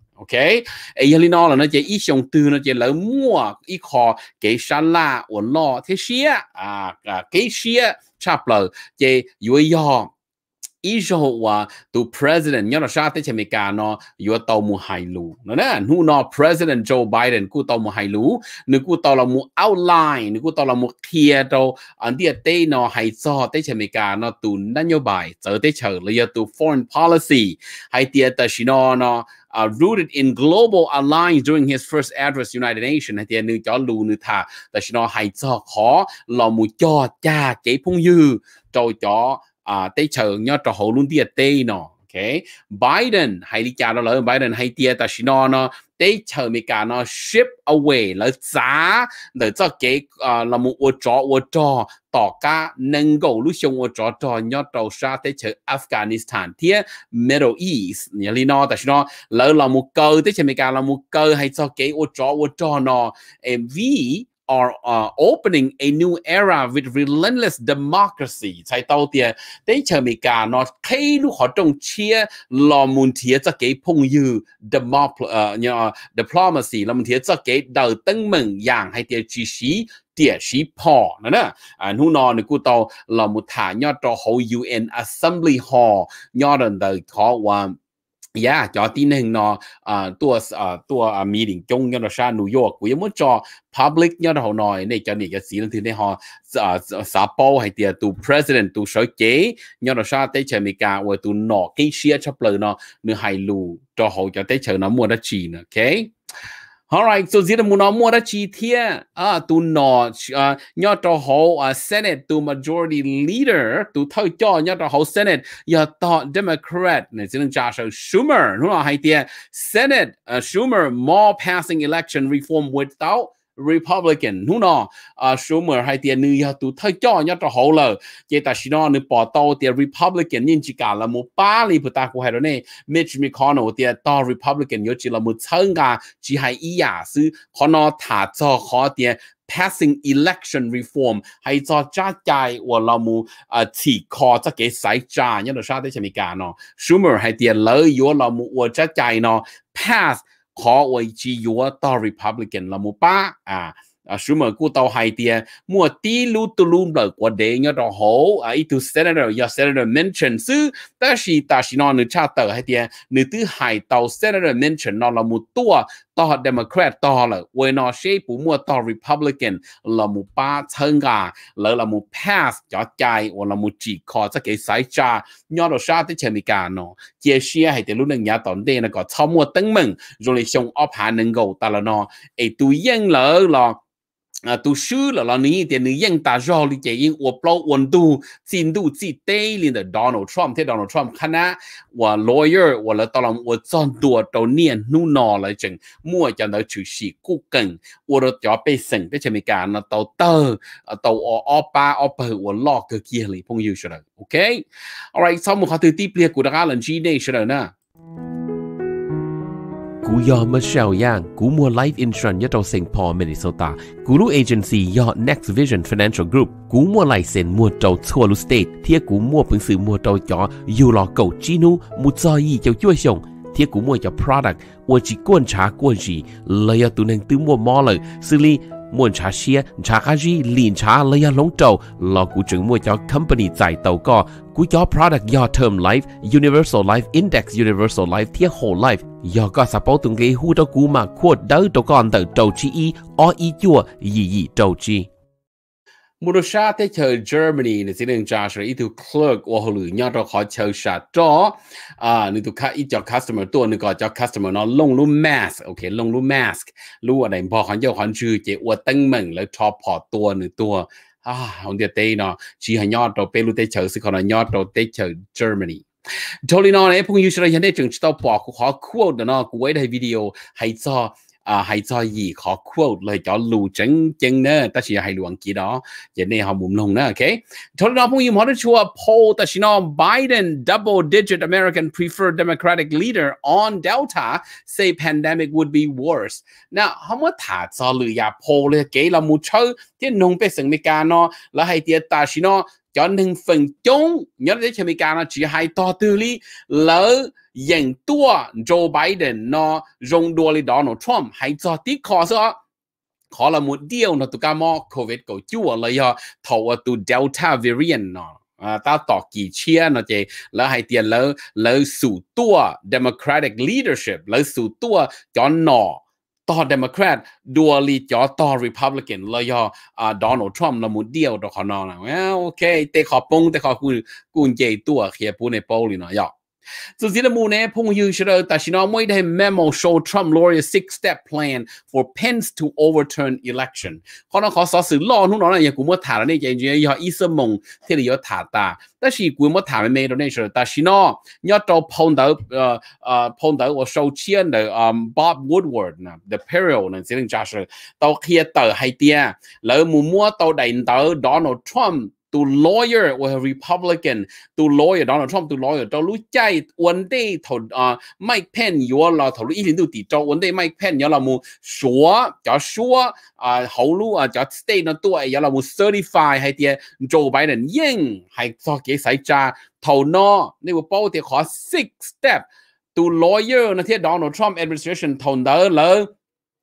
ok ai giờ nó là nó chỉ ít xong từ nó chỉ lỡ mua ít khó cái sa la của lo thế xia à cái à, xia chắp lờ chỉ vui yo ý số và tu president nhớ là sao tới chỉ cả nó vừa tàu mu hai lú nó nè nu nó president Joe Biden cú tàu mu hai lú nữ cú tàu là mu outline nữ cú tàu là mu clear anh địa tây nó hay cho tới chỉ cả nó tu tới tới chờ là foreign policy hay địa tới chỉ nó uh, rooted in global alliance during his first address United Nations thì nữ cho lù nữ thả là chỉ nói hay cho khó là một cho cha cái phong dư cho cho à tây chờ nhớ cho hậu luôn tiệt à, tây nọ okay Biden hay đi chào nó lỡ Biden hay tia ta xin nó để chờ mình cả nó ship away là giá để cho cái ờ, là một ô trò ô trò tỏ cả nâng cầu lúc xong ô trò trò nhớ trò xa để chờ Afghanistan thế Middle East nhà lý nó tại sao lỡ là một cơ để chờ mình cả là một cơ hay cho cái ô trò ô trò nó vì are uh, opening a new era with relentless democracy tại tàu tia tế chờ mỹ cả nó khi lúc họ trong chia lo muốn thia cho cái phong dư diplomacy lo muốn thia cho cái đầu tân mừng dạng hay tia chi sĩ tia sĩ pò nữa nè à nu nó nè cụ tàu là một thả nhau cho whole UN Assembly Hall nhau đần đời khó one 呀，叫啲人呢，啊，多啊多啊，米林中要到啥纽约，我也冇做 public 要到好耐，你叫你嘅事，你呢哈啊啥包係啲啊，做 president 做手機，要到啥啲前面架，我做諾基亞出嚟呢，你係路做好就啲前呢冇得錢，OK。All Alright, so zira muna mua da chi thia à tu nọ à nhớ cho họ à Senate tu majority leader tu thâu cho nhớ cho họ Senate giờ tọ Democrat này zira cha sao Schumer đúng không hay thia Senate uh, Schumer more passing election reform without Republican nu nó à số hai tiền nữ ya tu thay cho nhá cho hậu lờ chế ta xin nó nữ bỏ tàu tiền Republican nhưng chỉ cả là một ba lý bữa ta của hai đó này Mitch McConnell tiền to Republican nhớ chỉ là một thân cả chỉ hai ý à sư khó nó thả cho khó tiền passing election reform hay cho cha chạy của là mu à chỉ khó cho cái sai cha nhớ được sao đấy chỉ cả nó Schumer hai tiền lỡ yếu là mu của cha chạy nó pass ขออวยชียัวต่อริพับลิกันละมูป้าอ่า à số mà cô tàu hay tia à, mua tí lu tu lu đời của đệ nhớ đó hổ à ít tu senator do senator mention sư ta chỉ ta chỉ nói nữ cha tờ hay tia à. nửa thứ hai tàu senator mention nó là một tua to democrat to là quên nó sẽ bù mua to republican là một ba thân gà là là một pass cho chạy hoặc là một chỉ khó cho cái sai cha nhớ đó sao tới chơi cả à, nó chia sẻ hay tia lúc này nhà tổng đề nó có sau mua tấn mừng rồi lại xong ốp hạ nâng gầu ta là nó ấy tu yên lỡ là 啊，读书了，老你一点，你应打绕里解因，我包温度进度最低里的 Donald Trump，这 Donald Trump 看呐，我 lawyer，我了到了我赚多到年努拿了整，莫讲到就是故梗，我了要被省被前面干了到到啊到我二八二八我落个结里朋友说了，OK，All right，上午好对地别古的阿伦基内说了呢。cú yo Michelle Yang cú mua life insurance cho St. Paul Minnesota cú lu agency yo Next Vision Financial Group cú mua lại sen mua trâu thua lu state thì cú mua phương sự mua trâu cho yu lo cầu chinu mu cho yi cho chua xong thì cú mua cho product ua chỉ quan trả quan gì lời tu nên tư mua mò lời xử lý muốn trả xe trả cái gì liền trả lấy lóng trâu, là của chứng mua cho company giải tàu co cú cho product do term life universal life index universal life thiết whole life do có support tung cái hú đó cú mà quote đó đó con tờ trâu chi ý o ý chua gì gì trâu chi มูรชาเตเชอร์เยอรมนีในสิ่งหนึ่งจ้าชรีถูกเคลิกว่าหรือยอดเราขอเชอชาจออ่าหนึ่งตัวค่าอีจอคัสเตอร์ตัวหนึ่งก่อนจอคัสเตอร์นอนลงรูมแมสโอเคลงรูมแมสรู้อะไรพอขันเยาขันชื่อเจอวตั้งเหมึงแล้วชอบพอตัวหนึ่งตัว อ่าของเดียเต้เนาะชีหยอดเราเปรู้เตเชอร์สิขอนยอดเราเตเชอร์เยอรมนีทอลนอนไอ้พวกยูชรยันได้จึงจะต้องบอกขอควดเนาะกูไว้ในวิดีโอให้จอ à hãy cho gì khó quote lời cho lù chân chân nè ta chỉ hãy luận kỹ đó giờ này họ muốn lùng nè ok thôi đó cũng như mọi thứ chua poll ta chỉ nói Biden double digit American preferred Democratic leader on Delta say pandemic would be worse now họ mới thả cho lừa ya poll เลย cái là một chơi thì nông bên sân mỹ ca nó là hay tiệt ta chỉ nói cho nên phần chung nhớ đến sân mỹ ca nó chỉ hay to tư lý lỡ ยงตัวโจไบเดนาะรงดัวลีดอนทรัมป์ให้จอติคอสอขอละมุดเดียวนะตุกามอโควิดก็จั่วเลยอ่ะทว่าตัวเดลต้าวเรียนเนาะต่าต่อกี่เชียนะเจแล้วให้เตียนแล้วแล้วสู่ตัวเดโมแครติกลีดเดอร์ชิพแล้วสู่ตัวจอนหนอต่อเดโมแครตดัวลีจอต่อริพับลิกันเลยอ่อดอน์ทรัมป์ละมุดเดียวดัวขอนอนะโอเคเตขอปงเตขอกูกูเจตัวเขียปูในโปลีเนาะยอ So Zitamune Pongyushiro Tashinomwe de memo show Trump lawyer six step plan for Pence to overturn election. Con nó có sở sự lo nó nói là cũng mất thả này chẳng gì họ ý sơ mong thế là thả ta. Ta chỉ cũng mất thả mấy đó này rồi ta chỉ nó nhớ cho phong tử ờ, ờ, phong tử của show chiến là um, Bob Woodward The Peril nè xin chào sự tao kia tờ hay tia à, lỡ mua mua tao đánh tờ Donald Trump tu lawyer or a Republican tu lawyer Donald Trump tu lawyer tao lu chạy vấn đề thầu Mike Pence yếu là thầu lu ít tu tỷ tao vấn đề Mike Pence yếu là mu số cho số à hậu lu à ờ, cho state nó tuổi yếu là mu certify hay tiệt Joe Biden yên hay to cái sai cha thầu nó nếu mà bao tiệt khó six step tu lawyer nó tiệt Donald Trump administration thầu đó là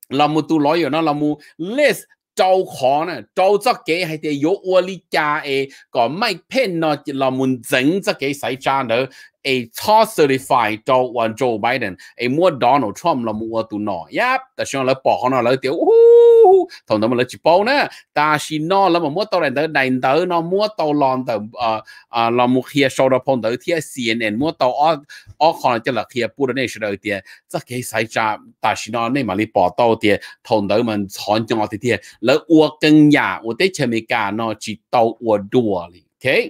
là mu tu lawyer nó là mu list 周刊呢，周則嘅係啲有我呢家嘅，個麥片咯，就落門整則嘅使揸到。a top certified do one Joe Biden a mua Donald Trump là mua tu nọ yep ta xong là bỏ nó là tiểu hu thằng đó mà là chỉ bao nè ta chỉ nó là mà mua tàu này tới đây tới nó mua tàu lon tàu, à, à, là mua kia sau đó phong tới thia CNN mua tàu ở ở còn chỉ là kia bù này sẽ đợi tiền chắc cái sai cha ta chỉ nó này mà đi bỏ tàu tiền thằng đó mình chọn cho nó thì tiền lỡ uo cân nhà uo tới chơi mấy cả nó chỉ tàu uo đùa liền okay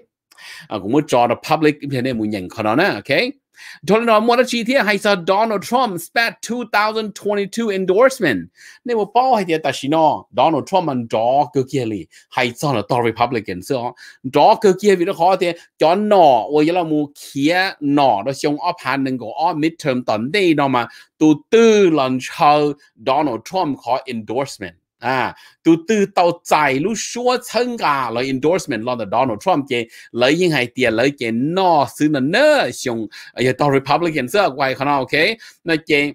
อากูมจอร์ public เพียงในมุ่งยังขนาดนั้นโอเคทนนอมวันชีเทียห้ซาดอนัลด์ทรัมป์สเปด2022 endorsement เนี่ยว่าป้าให้เดียตัชินอดอนัลด์ทรัมป์มันดอกเกียรีให้ซาดอร์ republican เสียดอกเกียรีนะขอเทียจอนนอว่าเยลามูเขียนนอเราช่วงอภานหนึ่งกอ้อมิดเทอมตอนนี้นอมาตูตื้อหลังชาดอนัลด์ทรัมป์ขอ endorsement à tu tư tàu chạy lúc xua chân gà lời endorsement lo the Donald Trump chế lời những hai tiền lời chế no sư nó nơ xong à, giờ tàu Republican sơ quay nào ok nó chế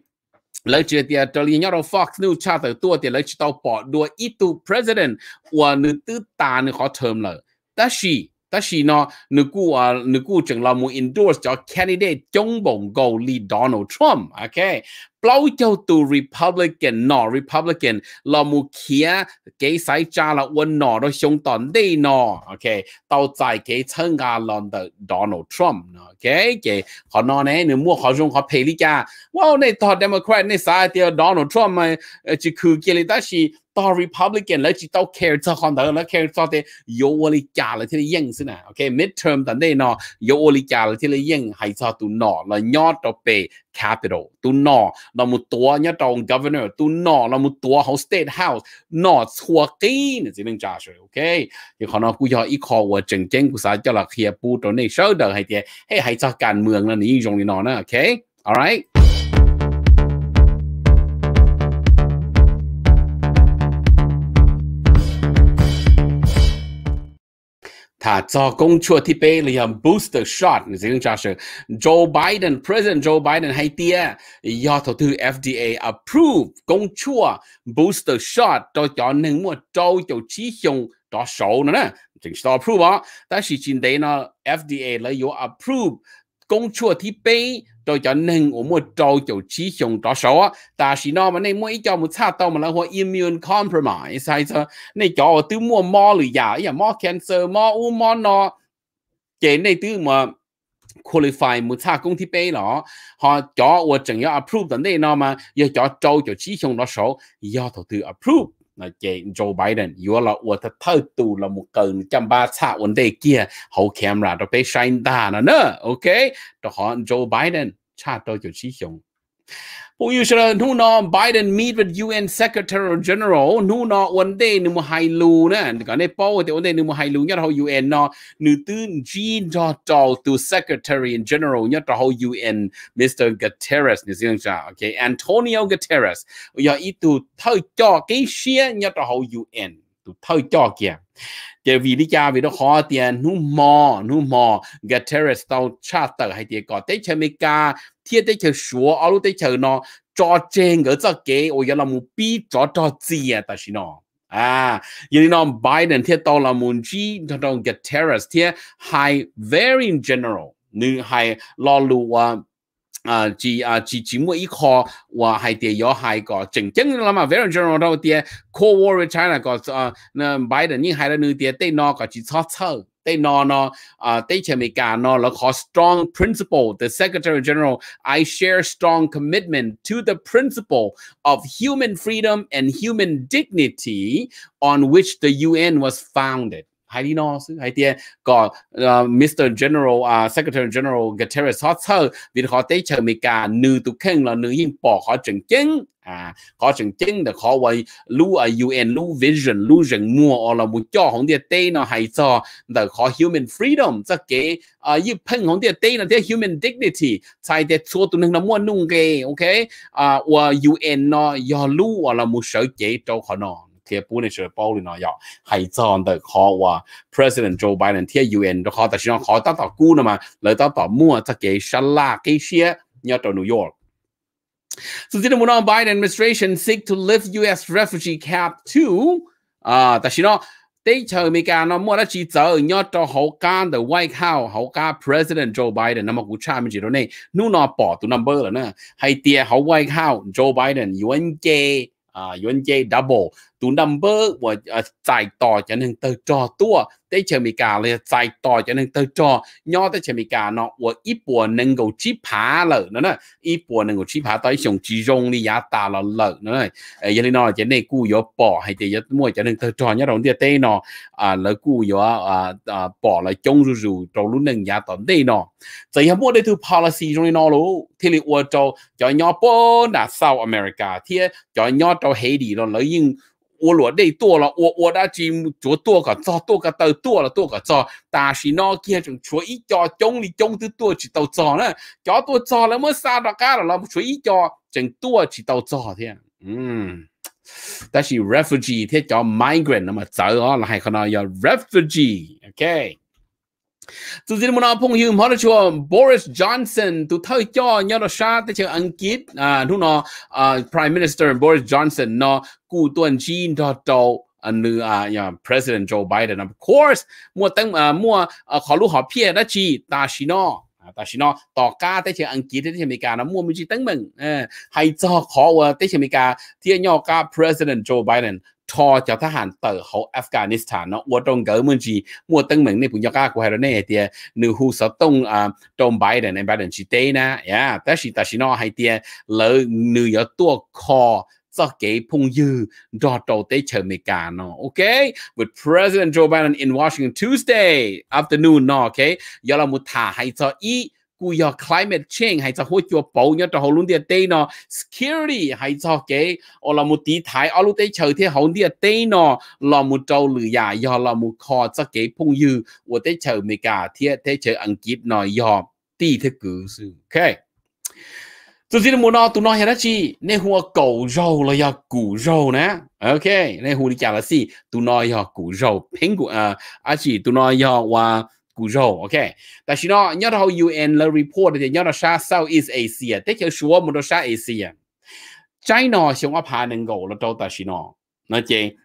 lời chế tiền tờ liên nhau Fox News cha tờ tua tiền lời chế tàu bỏ đua ít tu president và nữ tư tà nữ khó thơm lời ta chỉ 但是呢，如果啊，如果整老母 endorse 叫 candidate 总统高利 Donald Trump，OK，包叫做 Republican 呢，Republican 老母 kia 给谁家了温暖的兄弟内呢，OK，到在给参加了的 Donald Trump 呢，OK，给好呢呢，你莫好用好赔你家，哇，你到 Democrat 你啥掉 Donald Trump 嘛，呃，就去给你，但是。ต่อ Republican และจิตต้องแคร์ทคอนเดอร์และวแคร์ทอดเตยโยอลิกาเลยที่ได้ยิ่งสินะโอเค midterm ตอนนี้เนาะโยอลิกาเลยที่ได้ยิ่งให้ทอดตุนอแล้วยอดต่อไป capital ตุนอเรามุตัวยอดตรง governor ตุนอเรามุตัวเขาง state house นอทัวกีนสิ่งหนึ่งจ้าเฉยโอเคเดี๋ยวขอน้องกูยออีคอว่าจริงจริงกูสาจะหลักเฮียพูดตรงนี้เชิญเดินให้เตยให้ให้อการเมืองนั่นนี่ตรงนี้นอนะโอเค alright 他做工作ที่เป็นเรื่อง booster shot ในสิ่งที่จะ Joe Biden President Joe Biden ให้เตี้ยยอดที่ FDA approve 工作 booster shot ตัวจอหนึ่งมั่วโจจะชี้ชงต่อโสนะนะถึงจะ approve อ่ะแต่สิ่งใดนะ FDA เลยยอ approve 工作ที่เป็น tôi cho nên ở mua trâu chỗ chỉ dùng đó số ta chỉ nói mà nên mua ít cho một sát tao mà là hoa immune compromise hay sao Này cho tôi mua mò lười giả ya mò cancer mò u mò nó chế này tôi mà qualify một sát công ty bay đó họ cho tôi chẳng 要 approve tận đây nó mà giờ cho trâu chỗ chỉ dùng đó số giờ tôi approve nói chuyện Joe Biden vừa là ủa thật thơ tù là một cần trăm ba xã vấn đề kia hậu camera đó phải shine đà nữa ok đó hỏi Joe Biden cha tôi chỉ chỉ dùng Puyushra nuna Biden meet with UN Secretary General nuna one day numu hailu na kan e po te one day numu lưu nya ho UN no nutun G dot dot to Secretary General nya ho UN Mr Guterres nè xin chào okay Antonio Guterres ya itu thau cho cái xia nya ho UN tu thau cho kìa cái vì đi cha nó khó tiền nu mò nu mò get terrorist tao cha hay tiền có tới chơi meka thiên tới chơi số ở lúc tới nó cho trên cái cho cái ôi giờ là mu cho cho gì à ta nó à giờ nó Biden thiên tao là muốn chi nó đang get terrorist thiên high very general nu high lo lu 啊，至啊至至每一個話係啲有係個正經啦嘛，very general 到啲 Cold War with China 個啊，那 Biden 呢係咧呢啲對那個至操操對那那啊對前美加那那個 strong principle the Secretary General I share strong commitment to the principle of human freedom and human dignity on which the UN was founded。Haidino sư hay tiền có uh, Mr General uh, Secretary General Guterres họ sơ vì họ tới chờ Mỹ cả nữ tụ khen là nữ yên bỏ họ chứng chứng à họ chứng chứng là họ vậy lu ở UN lu vision lu rừng mua ở là một cho hồng địa tế nó hay cho là họ human freedom cho cái à như phân hồng địa tế là thế human dignity sai số cho tụi nó mua nung kê, ok à và UN nó do lu ở là một sở chế cho họ nó 貼本你上包聯啊，又係真的可話 President Joe Biden 貼 UN 都可，但是可得到估啊嘛，嚟得到 mua 則幾沙拉幾些，要到 New York。So the Munam Biden administration seek to lift U.S. refugee cap too. Uh, that's you know, they tell me can no more chi zo nyot to ho kan the White House ho ka President Joe Biden nama ku cha mi ji ne nu no bỏ tu number la na hai tia ho White House Joe Biden yuan ke uh yuan ke double ตัวนัมเบอร์ว่าจ่ายต่อจะหนึ่งเตอร์จอตัวได้เชมิกาเลยจ่ายต่อจะหนึ่งเตอร์จอย่อได้เชมิกาเนาะว่าอีปัวหนึ่งกูชิพาเลยนั่นน่ะอีปัวหนึ่งกูชิพาต่อส่งจีจงนี่ยาตาเราเลยนั่นน่ะเอ้ยลีนอจะเนี่ยกู้ยอปอให้เดียมวยจะหนึ่งเตอร์จอย่าเราเดียเต้เนาะอ่าแล้วกู้ยออ่าอ่าปอเลยจงจู่ๆตรงรุ่นหนึ่งยาต่อได้เนาะแต่ยังพูดได้ถึง policy ตรงนี้เนาะรู้ที่เรียกว่าจะย่อปอน่ะ South America ที่จะย่อจะเฮดีเราเลยยิ่ง我落地多了，我我的金就多个，造多个都多了多个造，但是呢，街上出一家种的种的多几道造呢？加多造了，么们三大干了，那么出一家种多几道造的，嗯。但是 refugee 贴叫 migrant，那么走咯，还可能要 refugee，OK。Tôi xin muốn phong hiệu hóa cho Boris Johnson tôi thay cho nhau đó xa tới chữ Anh Kiết à lúc nó à, Prime Minister Boris Johnson nó cụ tuần chi đó đầu anh nữ à nhà President Joe Biden of course mua tăng à mua à, khó lúc họ phe đó chi ta xí nó à, ta xí nó tỏ ca tới chữ Anh Kiết tới chữ Mỹ cả nó mua mình chỉ tăng mình hay cho khó tới chữ Mỹ cả thì nhau cả President Joe Biden ทอจากทหารเต๋อเขาอัฟกานิสถานเนาะวัวตรงเกิร์มือจีมัวตั้งเหมืองในปุญญยากากูไฮรเนเตีย นูฮูสตงอ่าตรงไบเดนในบาเดนชิเตนะยาแต่ชิตาชินอไฮเตียเลยนูยตัวคอสะเก๋พงยืดอดโตเตเชอเมกาเนาะโอเค with President Joe Biden in Washington Tuesday afternoon เนาะโอเคยอลมุทาไฮซออี故要 climate change 係就好做保一就好啲嘅 day 咯，security 係做嘅，我諗冇啲睇，我諗啲朝天好啲嘅 day 咯，諗冇做旅遊，以後諗冇 call 自己朋友，我啲朝美加啲啲朝英結內以後啲啲故事，OK。最近冇攞，都攞下得知，你หัว狗肉了要骨肉呢？OK，你หัว你講的是，都攞要骨肉，蘋果啊，而且都攞要話。Guizhou, okay. Tại chỉ UN là report thì nhớ là sa Southeast Asia, thế chứ số một là sa Asia. China chúng ta phá nâng gỗ là đâu nói chuyện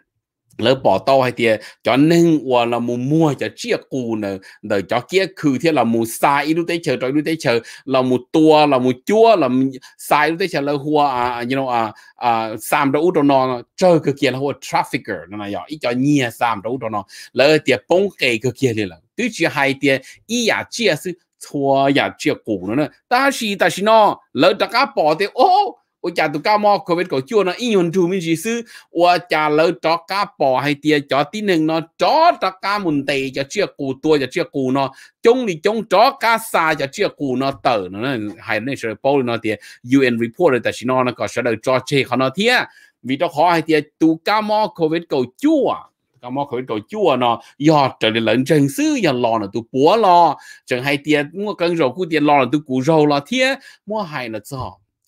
lỡ bỏ to hay thì cho nên hoặc là mù mua cho chia cù nè để cho kia khử thì là mù sai đôi tới chờ rồi đôi tới chờ là mù tua là mù chua là sai đôi tới chờ là hua à, à you know à à sam đâu đó nó chơi cái kia là hua trafficker nó này ít cho nhia sam đâu đó nó lỡ thì bông kề cái kia đi là tứ chỉ hai thì ý à chia sự chua à chia cù nữa ta chỉ ta chỉ nó lỡ ta cá bỏ thì ô 我家都搞么？可别搞叫那应用出面其实我家老找家宝还爹找啲人咯，找找家问题就只顾多就只顾咯，中里中找家啥就只顾那得那还那时候包那啲 UN report 但是那那个时候找这看那天，为了好还爹都搞么？可别搞叫啊！咁我佢度叫啊，呀，就你冷靜思人浪度波咯，淨係啲我跟住嗰啲浪度古肉咯，天，我係啦，咋？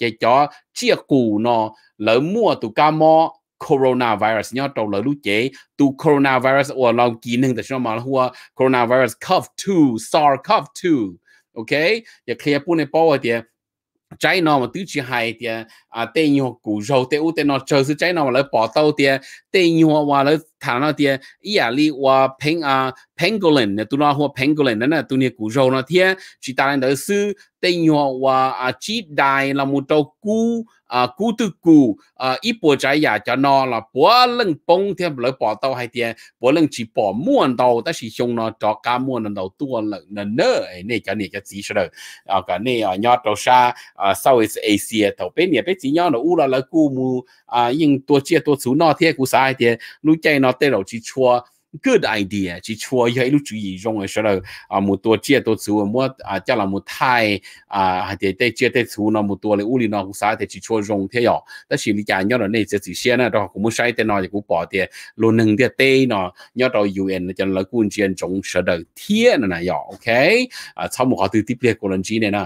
chế cho chia cù nó lỡ mua tụ ca mò coronavirus nhớ trâu lỡ lũ chế tu coronavirus or lòng kỹ năng tại sao mà hua coronavirus cov 2 sar cov 2 ok giờ clear pu này bảo tiền trái nó mà tứ chi hai tiền à tê nhiều củ rau tê u tê nó chờ sự trái nó mà lỡ bỏ tàu tiền tê nhiều và lỡ thảo nó tia ý à li wa à pangolin nè tu nó hoa pangolin nè nè tu nè củ râu nó chỉ ta lên đỡ tây nhỏ wa à chỉ đài là một đầu cú à cú tư cú à ít bộ trái giả cho nó là bỏ lưng bông thêm lỡ bỏ tàu hay tia bỏ lưng chỉ bỏ muôn tàu ta chỉ chung nó cho cá muôn đầu tua lợn nè nơ nè cho nè cho chỉ sơ à cả nè ờ, ờ, ở nhỏ tàu xa à sau is nè bên chỉ nhỏ nó u là lỡ cú mu à nhưng tua chia tua số nó tia cú sai tia lúc chạy nó chỉ good idea chỉ chua ya ilu chú ý rong sau đó à một tua chia tua chú một à chắc là một thai à để để chia để chú nó một tua là u li nó cũng sai để chỉ chua rong thế nhỏ đó chỉ lý giải nhau là này sẽ chỉ xem là đó cũng muốn sai thế nào thì cũng bỏ tiền luôn nâng tiền tê nó nhớ đó un là cho là quân chiến chống sở đầu thiên là này nhỏ ok à sau một họ từ tiếp theo của lần chi này nè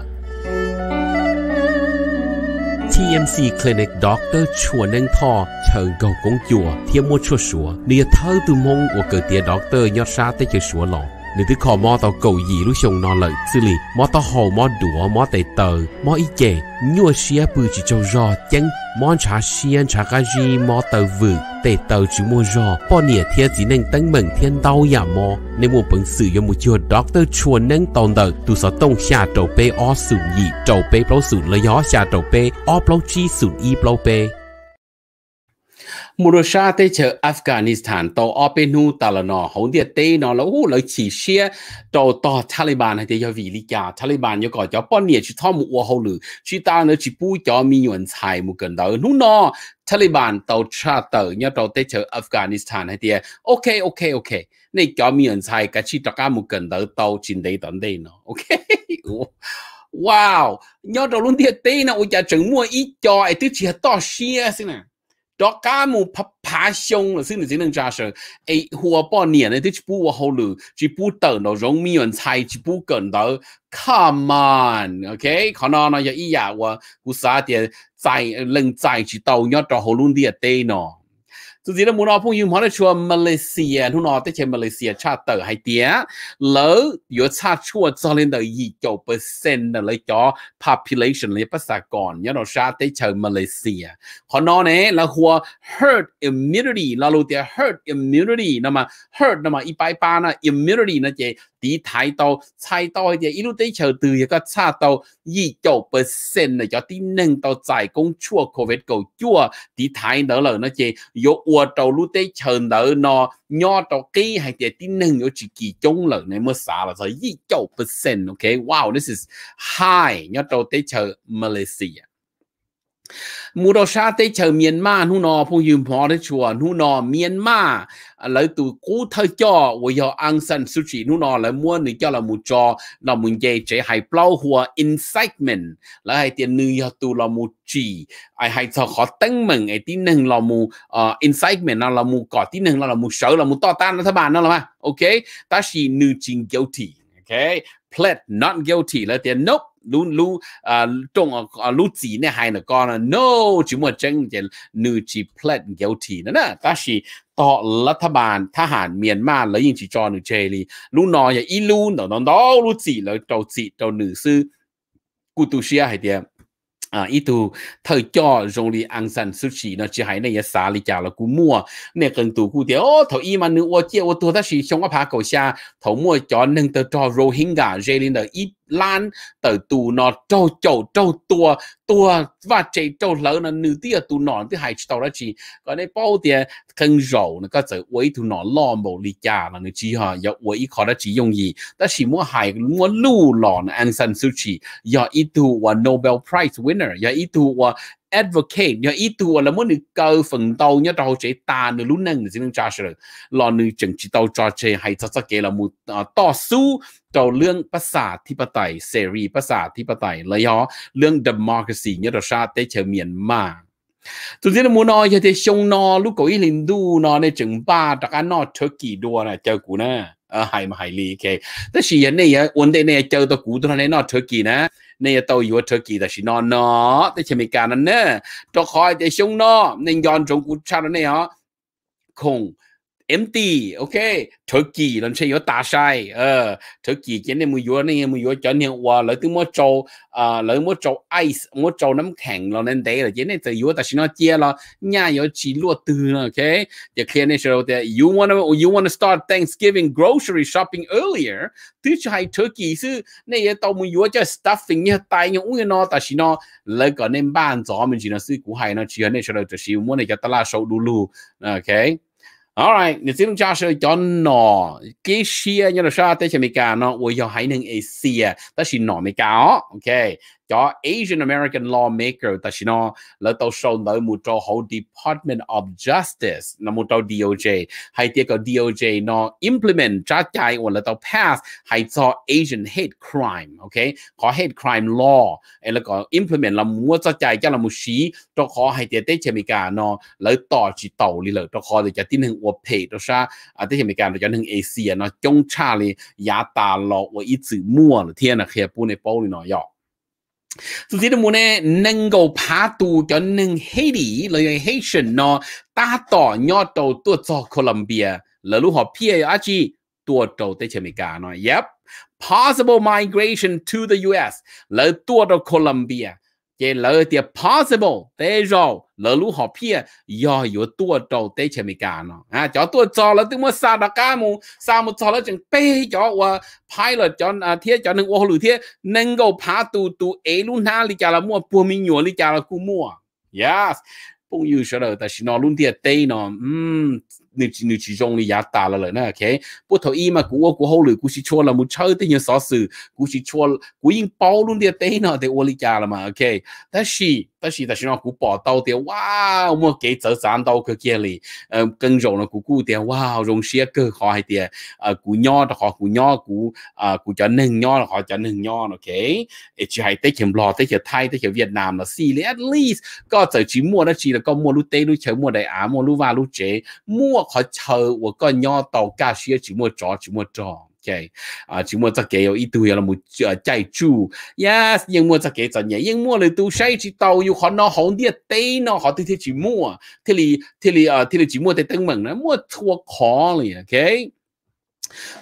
TMC Clinic Doctor Chua Nâng Tho chờ cầu công chùa thiên mua chua sủa. Nìa thơ từ mong của cử tía doctor nhó xa tới chùa sủa lòng nữ tử khò tàu cầu gì lúc sông nó lợi xử lý mo tàu hồ mo đũa mo tệ tờ mo y chè nhua xia chỉ cho rò chân mo trà xiên trà cá gì mo tờ vự tệ tờ chỉ mua rò bao nịa thiên chỉ nên tăng thiên đau ya dạ mo nên mua bằng sử dụng một chiều doctor chuồn nên tồn tờ tụ sở tông xa trầu bê o sủng gì trầu bê bao sủng lợi gió chi sủng y bao bê มูรชาเตเชออัฟกานิสถานตออเปนูตาลนอหงเดียเตนอแล้วโอ้เลยฉีเชียตอตอทาลิบานให้เดียวีลิกาทาลิบานยก่อจะป้อนเนี่ยชิท่อมูอัวเขาหรือชิตาเนชิปูจอมีหยวนชายมูเกินเดอนู่นนอทาลิบานตอชาเตอเนี่ยตอเตเชออัฟกานิสถานให้เดียโอเคโอเคโอเคในจอมีหยวนชายกับชิตากามูเกินเดอตอจินเดตันเดนอโอเค wow nhớ đầu luôn thiệt tê nào ôi chả chẳng mua ít cho ai tức chỉ to xia xin nè 到家母拍拍胸了，所以你只能加上，哎，我半年的这一步我好了，这步等到容易人猜，这步跟到，come on，OK，可能那也一样，我古啥的在能在去到要到好弄的得呢。สุดที่เราหมุนออกพุ่งยืมพอได้ชัวมาเลเซียทุนออกได้เชมาเลเซียชาเตอร์ไฮเตียแล้วยอดชาติชัวจอลินเดอร์ยี่เก้าเปอร์เซ็นต์เลยจอ population เลยภาษากรยันเราชาได้เชมาเลเซียขอนอนเนี่ยเราหัว herd immunity เราลูเดี๋ยว herd immunity นัะมา herd นัะมาอีไปปานะ immunity นั่นเจตีไทยโตไทยโตไอเจอีลูได้เชตือยก็ชาโตยี่เก้าเปอร์เซ็นต์เลยจอที่หนึ่งโตใจกงชัวโควิดเก่าชัวตีไทยเดอร์เลยนะเจยก của trâu lú tê chờ đợi nó nhỏ trâu kí hay thì tin nâng ở chỉ kỳ chung lần này mới xả là rồi yi chậu percent ok wow this is high nhỏ trâu tê chờ Malaysia มูโรชาเตเชอเมียนมาหูนอผู้ยืมพอได้ชวนหูนอ เมียนมาแล้วตัวกู้เธอจ่อวอยอังสันสุจีหูนอ แล้วม้วนหนึ่งจ่อละมูจอละมุนเจเจให้เปล่าหัว incitement แล้วให้เตียนนึงยาตัวละมูจี ไอให้เธอขอตั้งมึงไอที่หนึ่งละมูเอ่อ incitement นั่นละมูก่อที่หนึ่งละมูเสาละมูต่อต้านรัฐบาลนั่นละมั้ยโอเคแต่ชีนึงจริง guilty โอเค plead not guilty แล้วเตียน nope lu lu à trong à lu chỉ này hai nè con là no chỉ một chân chỉ nữ chỉ plead guilty nữa nè ta chỉ tọ là thà bàn thà hàn miền ma lấy những chỉ cho nữ chơi đi lu nói là ít lu nó nó đó lu chỉ là trâu chỉ trâu nữ sư cụ tu sĩ hay tiệm à ít tu thời cho rong li ăn san sushi chỉ nó chỉ hay này xả li chào là cú mua nè cần tu cú tiệt ô thầu y mà nữ ô chia ô tu ta chỉ xong cái phá cầu xa thầu mua cho nâng tờ cho rohingya jelly linh đó ít lan tới tù nó trâu chậu trâu tua tua và chạy trâu lỡ nó nữ tia tù nó thì hai tàu đó chỉ có đấy bao tiền khăn rầu nó có thể quấy tù nó lo bộ lý cha là nó chỉ ha giờ quấy khó đó chỉ dùng gì đó chỉ muốn hại muốn lưu lòn Aung San Suu Kyi giờ ít tù và Nobel Prize winner giờ ít tù và advocate nhờ ý tu là muốn nữ cơ phần tàu nhớ đầu chế ta nữ lúc nâng nữ xin cha sửa lo nữ chẳng chỉ tàu cho chế hay cho cho kể là một to su tàu lương ภาษาธิปไตยเสรีภาษาธิปไตยเลยฮะเรื่อง democracy เนี่ยเราชาติเชเมียนมาตัวที่เราโมนอยจะเทชงนอลูกกอีลินดูนอในจึงป้าตะกันนอเทอร์กีดัวนะเจ้ากูนะเออหายมาหายลีเคแต่สิ่งนี้วันเดย์เนี่ยเจอตัวกูตัวนั้นนอเทอร์กีนะในเตอยู่เธอกี่แต่ชินอนเนาะแต่ชมีการนั้นเนอตัวคอยแต่ชงนอในย้อนจงกุชาเนี่ยคง empty ok turkey làm sao yo ta sai ờ turkey chỉ này mua yo này mua yo cho nên qua lấy từ mua châu à lấy mua châu ice mua châu nấm khèn lo nên đấy là chỉ nên từ yo ta xin nó chia lo nhà yo chỉ lo từ ok giờ khi nên sao thì you wanna you wanna start Thanksgiving grocery shopping earlier thứ hai turkey sư này yo tao mua yo cho stuffing như tay như uống nó ta xin nó lấy còn nên bán gió mình chỉ nó sư cũ hay nó chỉ nên sao thì chỉ muốn để cho ta la sâu đu lù ok All right, ni xin cho sơ cho nó cái xia như là sa tế chả mì cả nó wo cho hai nang Asia, ta xi nó mì cả ok. Cho Asian American lawmaker ta xi nó là tàu sâu nở một cho whole Department of Justice, nó một cho DOJ, hay tiếc cái DOJ nó implement cha chạy hoặc là tàu pass hay cho Asian hate crime, ok. Có hate crime law, ấy là có implement là mua cha chạy cho là mu xí cho có hay tiếc tế chả mì cả nó lấy tỏ chỉ tàu đi lỡ cho có để cho tin hưởng 我陪都啥啊，这些没干的叫成 A C 啊，那中差哩压大了，我一直摸了天呐，还不能包里那要。สุดที่มูเน่ยนึงก็พาตัวจนหนึ่งเฮดีเลยเฮชันเนาะตาต่อยอดโตตัวจอโคลัมเบียแล้วลูกหอเพียอาจีตัวโตเตชเมกาเนาะ yep possible migration to the U.S. แล้วตัวโตโคลัมเบีย这了一点 possible，得绕了路好偏，要有多招得前面干了啊！叫多招了，等我杀了干么？杀么招了整背叫我拍了叫那天叫能我路天能够爬到到 A 路哪里家了么？不明月里家了古么？Yes，朋友说了，但是那路天对呢，嗯。你你其中你也打了了呢，OK？不头一嘛，古我古后里古是错了，木抽的有啥事，古是错了，古因暴露的对呢，在我里家了嘛，OK？但是但是但是让古报道的哇，我给走咱到个这里，呃，跟着呢古古的哇，容些更好一点，呃，古鸟的好，古鸟古啊，古叫能鸟的好叫能鸟，OK？诶，就还得去罗，得去泰，得去越南了，是的，at least ก็จะจีมัวนะจีแล้วก็มัวรู้เต้รู้เชื่อมัวได้อามัวรู้ว่ารู้เจมัว可抽我個尿道加血只麼做只麼做，OK 啊只麼只有一堆有冇誒債主，yes 英麼只幾陣嘢，英麼你到西至到要看到好啲地咯，好啲啲只麼，睇你睇你啊睇你只麼啲燈明咧，麼錯可你，OK。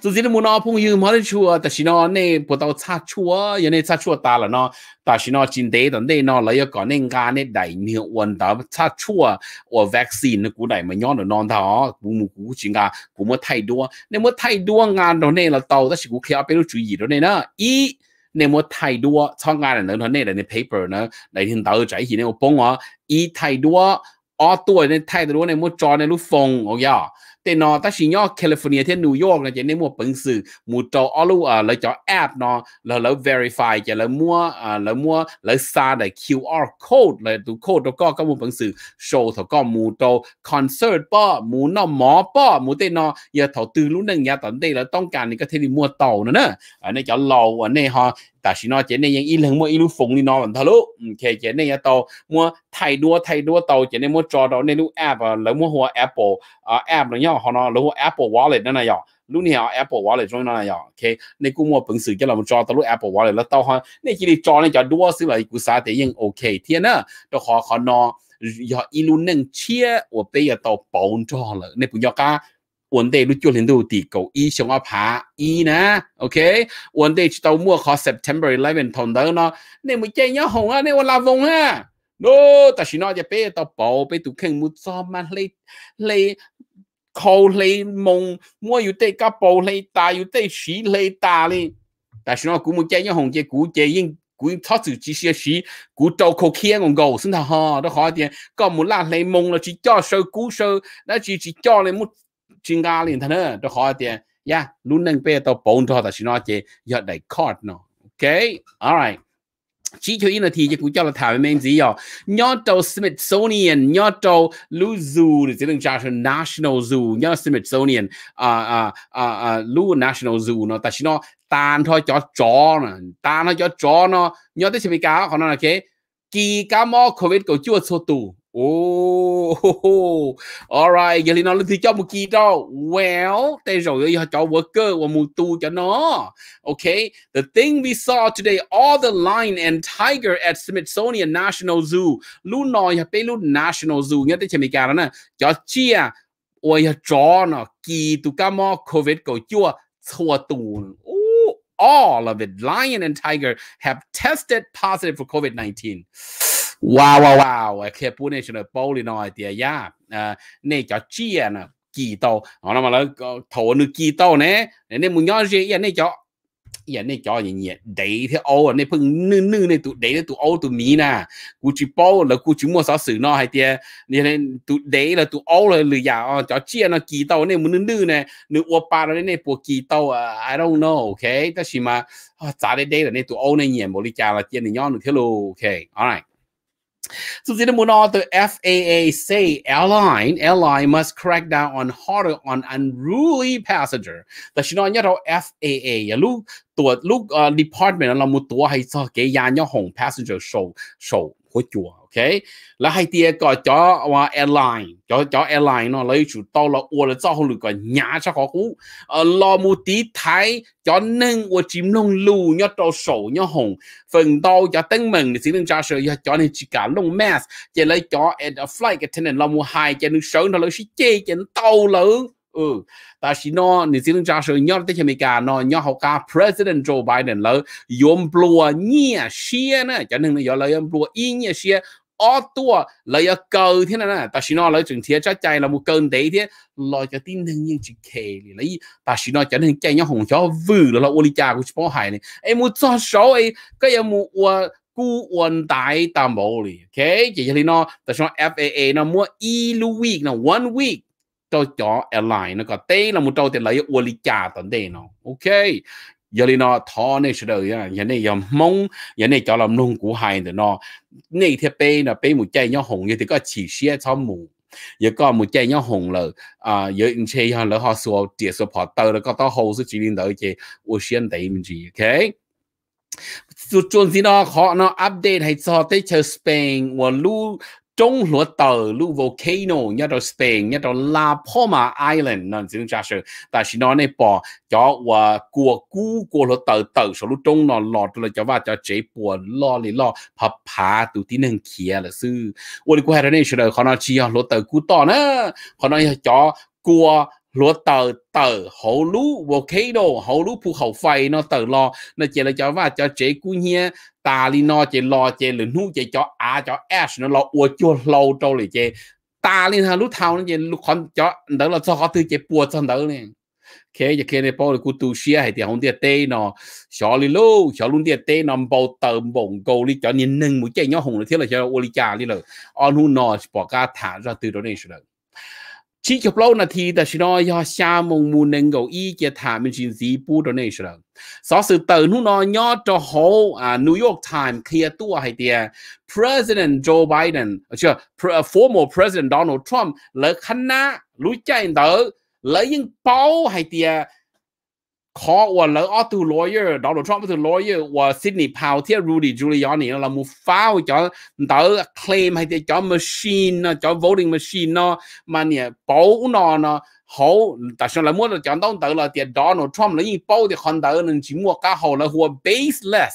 自己的木孬朋友没得吃，但是呢，你不到差错，因为差错大了呢，但是呢，今天的你呢，来要讲人家呢，大你问到差错，我 vaccine 呢，古代没养的弄到，古木古人家古么太多，你么太多俺到你了到，但是古可要别人注意到你呢，一。你么太多，操俺了，那那的 paper 呢，来听到在起呢，我帮我一太多，二多呢太多呢，么抓呢路风，我要。เตนอตั้งชิยอแคลิฟอร์เนียที่นิวยอร์กนะจะในมัวปังสื่อมูโตออลูอ่าเลยจอแอปเนาะ แล้วแล้ว verify จะแล้วมัวอ่า แล้วมัวแล้วซาดต่ QR code เลยตัวโคดแล้วก็ก็มูปังสื่อโชว์ถก็มูโตคอนเสิร์ตป้อมูนอหมอป้อมูเตนออย่าถอตื่นรู้หนึ่งอย่าตอนเตแล้วต้องการนี่ก็เทน่มัวเต่านะเนอะอันนี้จะเราอันนี้ฮะต่ชินอเจนเนี่ยยังอีเหลืองมัวอีรู้ฝงนี่นอนทะลุเคเจนเนียโตมัวไทยดัวไทยดัวโตเจนเนมัวจอดราในรู้แอปแล้วมัวหัวแอปเปิลแอปเราเนี่ยหอนอแล้วหัวแอปเปิลวอลเล็ตนั่นน่ะยอรู้นี่แอปเปิลวอลเล็ตช่วยนั่นอน่ะยองเคในกูมัวปึงสื่อเจ้าเราจอทะลุแอปเปิลวอลเล็ตแล้วโตฮะในจีนจอเนี่จอดัวซื้อเลยกูซาแต่ยังโอเค เทียนะต้องขอขอนออยออีรู้หนึ่งเชี่ยวเปียโตปอนจอเลยในปุยกาวันเดย์ลุจูลินดูตีกูอีชงอาผาอีนะโอเควันเดย์ชิตาวมัวขอ September 11ทอนเดอร์เนาะเนี่ยมึงเจียงหงอ่ะเนี่ยวันลาฟงฮะโน้แต่ชินอจะเป้ต่อเป่าไปตุกเข่งมุดซอมมาเลยเลยคอเลยมงมัวอยู่เตะกระเป๋าเลยตาอยู่เตะฉีเลยตาเลยแต่ชินอกูมึงเจียงหงเจกูเจียงกูทอดสื่อจีเสียชีกูโตโคเคียงงกูซึ่งท่าฮะต้องขอเดียก็มุลาเลยมงแล้วจีจ่อเซอกูเซอแล้วจีจีจ่อเลยมุด chuyên gia liền thân hơn tôi hỏi tiền ya luôn nâng bê tao bốn thôi ta chỉ nói chỉ giờ đại court nó ok alright chỉ cho in thì chỉ cũng cho là thảo mình gì nhở nhớ tàu Smithsonian nhớ tàu Lũ Zoo thì chỉ đừng cho National Zoo nhớ Smithsonian à à à à Lũ National Zoo nó ta chỉ nó tan thôi cho chó nè tan thôi cho chó nó nhớ tới chỉ bị cá họ nói là cái kỳ cá mò covid có chưa số tù Oh, [LAUGHS] oh, oh. alright, Giờ thì nó thì cho một chi đó. Well, đây rồi giờ cho worker và mua tu cho nó. Okay, the thing we saw today, all the lion and tiger at Smithsonian National Zoo. Lu nói hả lu National Zoo nhớ tới mấy cái đó nè. Cho chia, ôi hả cho nó kỳ tu cá mò covid cổ chua thua tu. All of it, lion and tiger have tested positive for COVID-19 wow wow wow khi bu này là bao liền nói thì à, à này cho chia à, nè kỳ tàu nói mà là ờ, thổ nữ kỳ tàu nè nên muốn nhớ gì vậy cho vậy cho gì nhỉ đấy thế ô à, này phun nư nư này tụ đấy tụ ô tụ mì nè cú chỉ bao là cú chỉ mua sáu sử nó hay tiề nên tụ đấy là tụ ô là lười giả ờ, cho chia nó kỳ tàu này muốn nư nư này nư ô ba rồi này bộ kỳ tàu I don't know okay đó chỉ mà giá đấy đấy là tụ ô này nhỉ một lý là tiền này nhon được thế luôn okay alright Suzina Munor, the FAA say airline airline must crack down on harder on unruly passenger. But xin nói you know, FAA, you look, look, uh, department, là một and I'm going to say, yeah, passenger show, show của chùa ok là hai tia có cho và ờ, airline cho cho airline nó lấy chủ to là ua là cho lực cái nhà cho khó cũ ờ, lo mu tí thái cho nên ua chim lông lù nhớ trâu sổ nhớ hồng phần to cho tên mình thì xin cho trả sự cho nên chỉ cả lông mask chỉ lấy cho flight cái tên, lo mu hai cho nên sớm nó lấy chỉ chê cho tàu lớn ừ ta chỉ nó nị xin cha sự nhớ tới cho khi cả nó nhớ học cả president Joe Biden lỡ yom plua nhia xia nè cho nên nó lời yom plua y nhia xia ó tua lời cơ thế này nè ta chỉ nó lời chuyện thiệt chắc chạy là một cơn tế thế lời cho tin nên nhiên chỉ kề lấy ta chỉ nó cho nên chạy nhớ hồng chó vừ là ô li cha của chú hải này em muốn cho số ấy cái em muốn cú quân tại tam bộ lì ok chỉ cho nó ta cho FAA nó mua e week nó one week cho cho airline nó có tê là một trâu thì lấy ô lý trả tận tê nó ok giờ đi nó thọ này sẽ đời à giờ này giờ mong giờ này cho làm nông của hai nữa nó này thì pe nó pe một chai nhau hồng như thì có chỉ xe cho mù giờ có một chai nhau hồng là à giờ anh chơi hơn là họ số tiền số họ tờ là có tao hậu số chỉ đến tới chơi ô xuyên đấy mình chỉ ok จุดจวนสินะเขาเนาะอัปเดตให้ซอเตเชอร์สเปนว่าลู่จงหัวเตอร์ลูโวเคโนยัดอสเปนยัดอลาพอมาไอแลนด์นั่นจึงจะเสื่อแต่ฉันนั่นปอจ่อว่ากัวกู้กัวหัวเตอร์เตอร์สรุปจงนอนหลอดเลยจะว่าจะเจ็บปวดล้อเลยล้อพับพาตัวที่หนึ่งเขียละซื้อวันกูให้เธอเนี่เฉลยขอนอนเชียร์หัวเตอร์กูต่อนะขอนอนจ่อกัว lúa tờ tờ hậu lú volcano hậu lú phù khẩu phây nó tờ lo nó chỉ là cho và cho chế cú nhia ta li nó chế lo chế lửa nu chế cho a cho s nó lo ua chua lâu trâu lì chế ta li hà lú thao nó chế lú con cho đó là cho họ tư chế bùa cho đó nè khi giờ khi này bao cú tu xia hay thì không tiệt tê nó xỏ li lú xỏ luôn tiệt tê nó bao tờ bổng cầu li cho nhìn nâng mũi chế nhau hùng là thế là cho ô li cha li rồi on hu nó bỏ cả thả ra từ đó này rồi ชีกับเรานาที่แต่ชิโนยาชามงมูเนงโกอีเกียถามมินชินซีปูดอเนชั่นสอสื่อเตอร์นู่นนอยอดจะโฮอ่านิวยอร์กไทม์เคลียร์ตัวให้เตีย p r e s า d e n t Joe Biden เชื่อ Former President Donald t r u m และคณะรู้ใจเตอร์และยังเป้าให้เตีย khó của lỡ lawyer đó Trump từ lawyer của Sydney Powell thì Rudy Giuliani là một pháo cho tớ claim hay cho machine cho voting machine mà nè bố nó nó hậu tại sao muốn là chọn tổng tớ là Donald Trump lấy gì bố thì còn tớ nên chỉ mua cá hậu là hùa baseless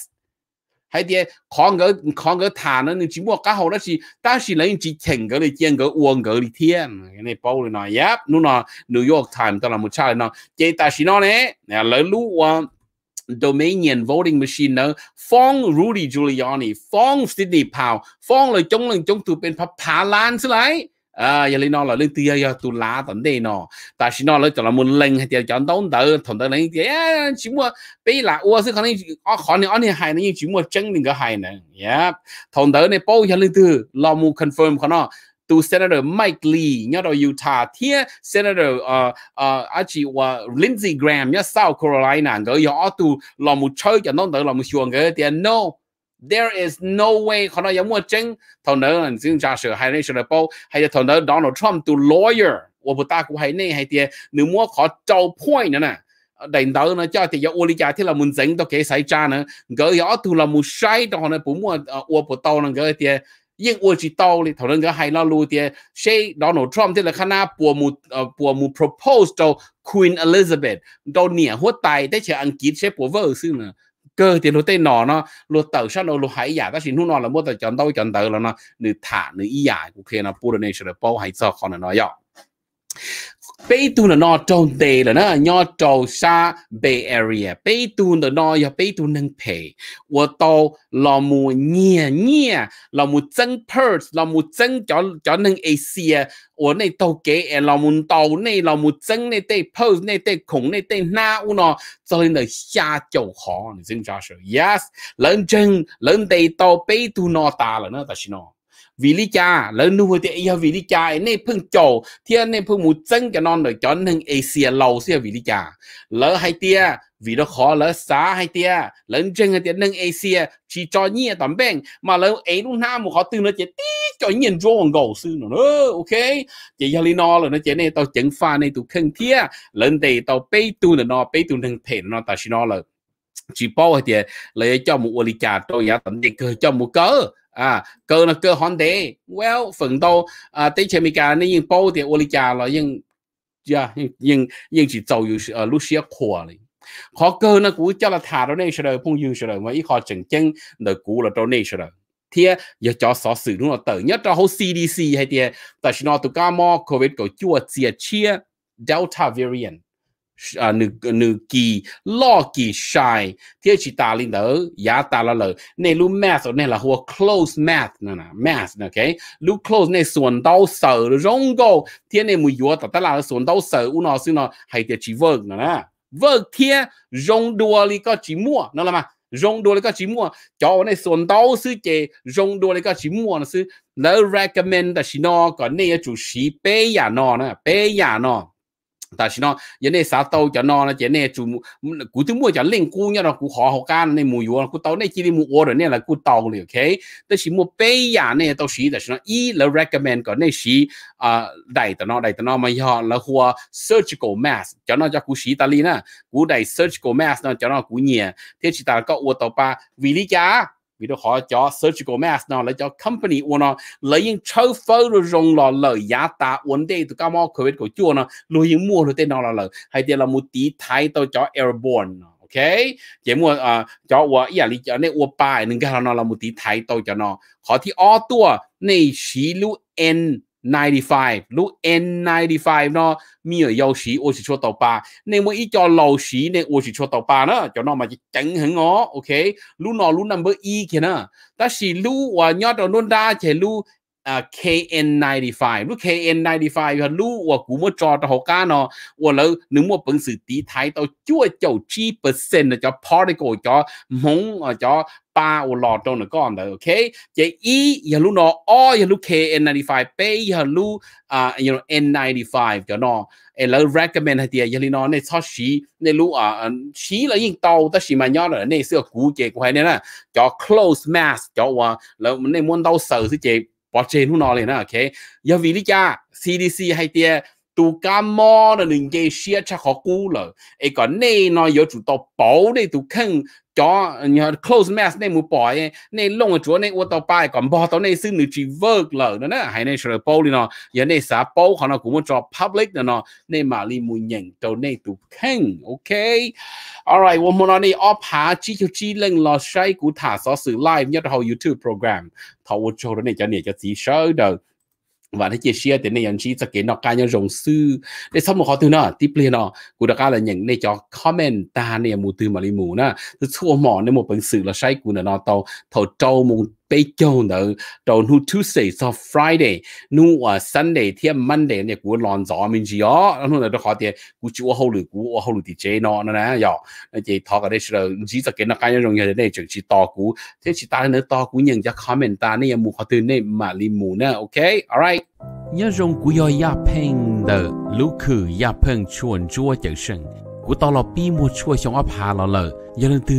海底看个看个塔呢，你只莫搞好那是，但是人只听个哩见个问个哩天，你包哩那呀，侬那 New York Times 当然冇差哩那，这但是那呢，那来路往 Dominion voting machine 呢，放 Rudy Giuliani，放 Sidney Powell，放了中人中途变拍爬烂出来。à giờ lên nó là lên tia giờ tu lá tận đây nó ta chỉ nó lấy cho là một lần hay tiền chọn đóng tờ thằng tờ này thì à, chỉ mua bây là ua sẽ khả năng ở khó nên ở này hay này chỉ mua chân mình cái hay này yeah thằng tờ này bao giờ lên từ lo mu confirm khả năng tu Senator Mike Lee nhớ đầu Utah thia Senator uh, uh, chị wa ờ, Lindsey Graham nhớ South Carolina rồi giờ tu lo mu chơi cho nó tờ lo mu xuồng cái tiền no There is no way 可能有冇證頭腦人先揸上係你上嚟報，係頭腦 Donald Trump to lawyer，我不打估係你係啲你冇可做 point 呢。領導呢叫啲有我理解啲啦，門整都幾使揸呢，佢有度啦冇晒到可能不冇我不到呢嗰啲。英我知道咧，頭先個係啦，路啲 Shay Donald Trump 啲啦，看下博姆誒博姆 propose 到 Queen Elizabeth 到年或大，但係按結些博文先呢。cơ thì nó tên nó nó luật tờ sát nó luật hải giả ta xin nó nó là mua tờ chọn đâu chọn tờ là nó nửa thả nửa y giả cũng khi nó bù lên sẽ là bao hải sợ còn nó nhỏ 北都的那种地了呢，要走下 Bay Area，北都的那要北都能陪我到老母年年，老母真 Perth，老母真叫叫能 AC，我那到给老母到那老母真那对 Perth 那对孔那对那我呢，就那下就好，你真加说 Yes，人真人得到北都那大了呢，但是呢。vì lý cha lỡ nu thì yêu vì lý cha nên phương chỗ thiên nên phương mù chân cái non rồi cho nên Asia lâu xia vì lý cha lỡ hai tia vì nó khó lỡ xá hai tia lỡ chân hai tia nên Asia chỉ cho nhẹ tầm bên mà lỡ ấy lúc nào mà khó tư nó chỉ tí cho nhìn vô còn gầu sư nữa ok chỉ giờ lý nó rồi nó chỉ này tao chẳng pha này tụ khăn tia lỡ thì tao bê tu nó bê tu thằng thể nó tao chỉ nó rồi chỉ bao thì lấy cho một ô lý cha tôi ya tầm định cho một cớ à cơ là cơ hòn đế well phần đầu à tây chế mỹ cả nên nhưng bao tiền ô lý cả là nhưng yeah, dạ, nhưng nhưng chỉ giàu yếu ở lúc xưa khổ này khó cơ nó cũng cho là thả đó nên rồi phong dương rồi mà ít khó chừng chân đời cũ là đó nên rồi thì giờ cho sở sử đúng là tờ nhất cho whole CDC hay thì tại sao tụi cá mò covid của chua chia chia delta variant à nữ nữ kỳ lo kỳ shy thế chỉ ta linh đỡ giá ta là lời này lu math này là hùa close math nè nè math nè ok lu close này xuân đau sợ rong go thế này mùi yếu ta ta là xuân đau sợ u nó xin nó hay thế chỉ vợ vâng nè nè vợ vâng, thế rong đua li có chỉ mua nó là mà rong đua li có chỉ mua cho này xuân đau sư chế rong đua li có chỉ mua nó sư lỡ recommend là chỉ nó còn này chủ sĩ bé nhà nó nè bé nhà nó 但是呢，人哋啥刀就呢，人哋做古啲冇就拎姑一咯，古好好間你冇用，古刀呢幾啲冇 order 呢嚟古刀嚟，OK？但是冇俾呀呢，到時但是呢，依嚟 recommend 個呢是啊，嚟到呢嚟到呢咪要嚟話 surgical mask，就呢就古時得嚟呢，古嚟 surgical mask 呢就呢古嘢，天時大家我到把維利家。ví dụ họ cho surgical mask nó là cho company uốn nó lấy những châu phơ rồi rong lò lời giá ta uốn đây tụi cao mau covid của chua nó lùi những mua rồi tên nó là lời hay tiền là một tí thái tao cho airborne ok chỉ mua à cho uo ý lý cho nên uo bài nên cái nó là một tí thái tao cho nó họ thì o tua này xí lu n 95လူ N95 เนาะมีเยาชีโอชิชัวต่อปาในมืออีจอเหลาชีในโอชิชัวต่อปาเนาะจอนอมาจะจังหงอโอเคลูนอลูนัมเบอร์อีเขียนะแต่สีลูว่ายอดอนุนดาเฉลู uh, KN95 lu KN95 yu lu wo ku mo cho ta ho ka no wo lo nu mo thái tao chua chầu chi percent cho particle cho mong à, cho ba wo lo to con da okay je e yu lu no o yu lu KN95 pe yu lu uh you N95 cho no e lo recommend htia yu li no ne cho shi ne lu a shi yin tao ta shi ma nyo ne se ku je ku hai ne na cho close mask cho wa lo ne mon tao sợ sự je bỏ trên nó lên à ok giờ vì lý cha CDC hay tia tu cá là những cái xe chắc khó cú lợ ấy còn nay nó yếu chủ tao bảo để tu khăn cho nhờ close mask này mu bỏi này lông chúa này ô tàu bài còn bỏ tàu này xin nữ chỉ work lờ đó nè hay này sửa bầu đi giờ này xả bầu họ nó cũng cho public nó này mà li mu nhận này tụ khen ok alright one more này op há chi chiu chi lên lo sai cú thả xó sự live youtube program thầu cho đó này cho này cho gì sơ đời và thế chia chia thì này anh chị sẽ kể nó cái nhau rồng sư để xong một khó thứ nữa tiếp liền nó cụ đã cái là những này cho comment ta này mù từ mà li mù na thứ số mỏ này một bằng sự là sai cụ nó tàu thầu trâu mù 被叫呢，到 no Tuesday 到 Friday，no 啊 Sunday 天 Monday 呢，古浪早明去哦，然後呢都好啲，古住我後來古我後來 DJ 咯，那呢又，那就他嗰啲時候唔知就幾多間用嘅呢，就去打鼓，即係打呢打鼓人家 comment 但呢又冇學到呢唔係你冇呢，OK，all right，一種古要一拼的，路去一拼全做就成，古到了邊冇錯上一爬落嚟，有人對。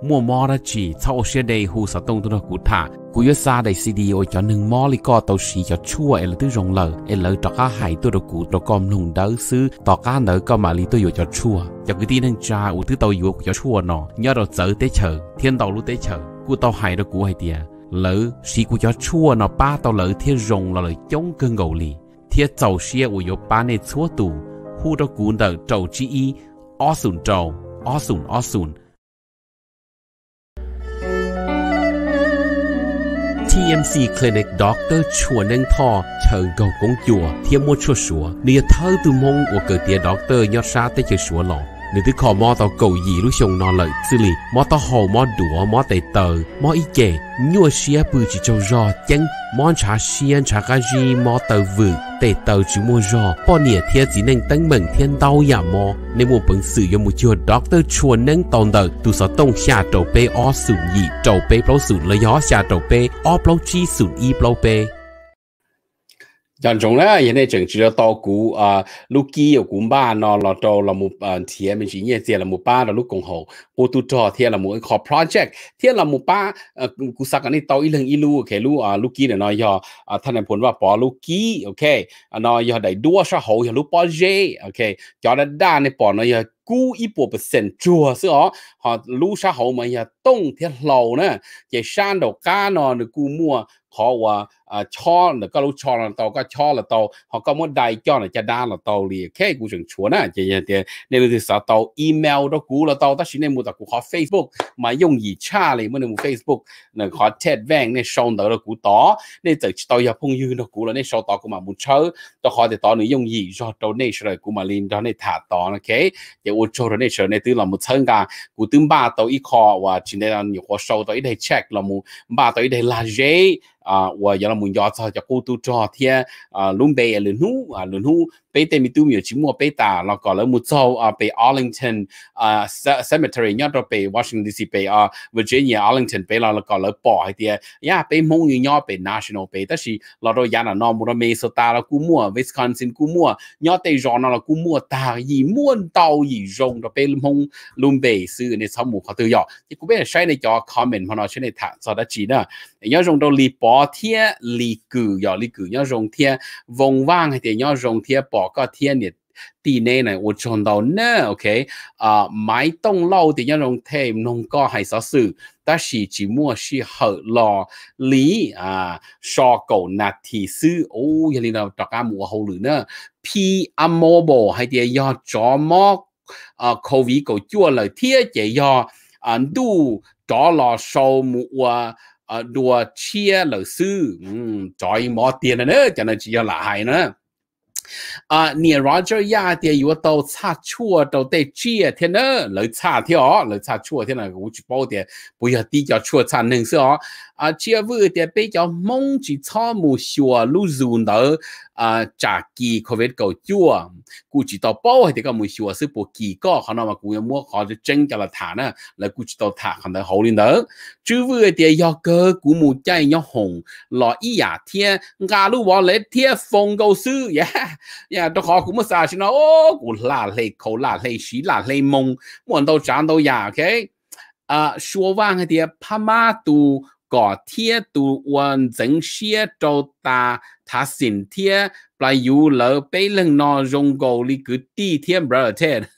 mua mò ra chỉ sau ô xe đây hù sa tông tôi nó cụ thả cụ yếu xa đây CD ôi cho nâng mò lì co tàu xì cho chua ấy là tư rồng lờ ấy lỡ cho cá hải tôi đồ cụ đồ com lùng đỡ xứ tỏ cá nở co mà lì tôi yếu cho chua cho cái tin hàng cha ủ tư tàu yếu cho chua nọ nhớ đồ chở tế chở thiên tàu lú tế chở cụ tàu hải đồ cụ hay tiề lỡ xì cụ cho chua nọ ba tàu lỡ thiên rồng là lời chống cơn gầu lì thiên tàu xe ủ yếu ba nè chúa tù hù đồ cụ nợ trầu chi y ó sùn trầu ó sùn ó sùn TMC Clinic Doctor Chua Nâng Tho Chờ Cầu Công Chùa Thiên Mô Chua Sủa Nìa thơ từ mong của cử tía Doctor Nhọt Sa Tới Chùa Sủa Lòng nên thứ mò tao cầu gì lúc xong nó lợi xử lý mò tao hồ mò đũa mò tờ mò ý chè nhua xia bự chỉ cho rò chân mò trà xiên trà cá gì mò tờ vự tay tờ chỉ mua rò bỏ nỉa thiên chỉ nên tăng mừng thiên đau ya mò nên mua bằng sự do một chiều doctor chuồn nâng tồn tờ tụ sở tông xa trầu bê o sủng gì trầu bê bao sủng lấy gió xa trầu bê bao chi sủng y bao bê 人種咧，人哋整住咗多股啊，六幾有股班咯，落到落冇誒鐵咪住嘢，鐵落冇班落六公號，我都做鐵落冇一個 project，鐵落冇班誒股殺緊啲到一零一路嘅路啊，六幾咧嗱要啊，他哋判話 bỏ 六幾，OK，啊嗱要第多少號要六八 J，OK，叫得單你 bỏ 嗱要估一百 percent 做，所以哦，嚇六少號咪要動鐵路呢，嘅山度間哦，你估冇啊？họ và à, cho là các lúc cho là tàu các cho là tàu họ có muốn đại cho là cha đa là tàu liền cái cũng chẳng chúa nè chị chị nên là sao tàu email đó cũ là tàu ta chỉ nên mua tàu của họ Facebook mà dùng gì cha liền mới nên mua Facebook là họ chat vang nên sau đó là cũ tỏ nên từ tàu giờ phong dư nó cũ là nên sau tàu của mà muốn chơi tàu họ thì tàu nữa dùng gì do donation của mà liền đó nên thả tàu nó kế thì ô cho donation này tức là một thân cả của tướng ba tàu ít kho và chỉ nên là nhiều kho sau tàu ít check là một ba tàu ít đây là dễ à ờ, và là muốn gió cho cho cô tu trò thì à ờ, luôn bè lửa nu à ờ, lửa nu bây tê mình tu mi chỉ mua bây ta là có là một số ở bây Arlington cemetery nhớ đó bây Washington DC bây à Virginia Arlington bây là là có là bỏ hay tiệt ya bây mong như nhớ bây national bây đó là là đó ya là nó mua Minnesota là cú mua Wisconsin cú mua nhớ tây rồi nó là cú mua ta gì muốn tàu gì rong đó bây mong luôn bây sư này sau mùa khó tự do thì cũng biết là sai này cho comment mà nó trên này thả sau đó chỉ nữa nhớ rồng đâu lì bỏ thiệt lì cử giờ lì cử nhớ rồng thiệt vòng vang hay tiệt nhớ rong thiệt bỏ bỏ cả thiên nhiệt tỷ này này ô chọn đầu nè ok à máy tông lâu thì nhân rồng thêm nông co hay sở sự ta chỉ chỉ mua chỉ hở lò lý à so cầu nạt thì sư ô giờ này nào đặt ra mua hậu lử nè pi amobo hay thì do chó mò à covid cầu chua lời thiết chế do à đu chó lò sâu mua à đùa chia lời sư ừ, trời mò tiền nữa cho nên chỉ là hại nữa 啊，你 Roger 呀啲要到差錯到得知天呢，來差條，來差錯天呢，我去報啲，不要啲叫錯差能說哦，啊，只會啲比較蒙住草木說路如呢，啊，炸機可謂夠久，估計到報係啲個木說是不幾個，可能嘛，估有冇好就真叫了他呢，來估計到他可能好哩呢，只會啲要個古木仔要紅，來一夜天，牙路往嚟貼風高書耶。呀，都好，我们啥去呢？哦，我拉嘞口拉嘞西拉嘞蒙，我都长都呀，OK，啊，说完个的帕马都搞铁都完整些到达他身体，不然有了被人拿用过的个地铁不热天。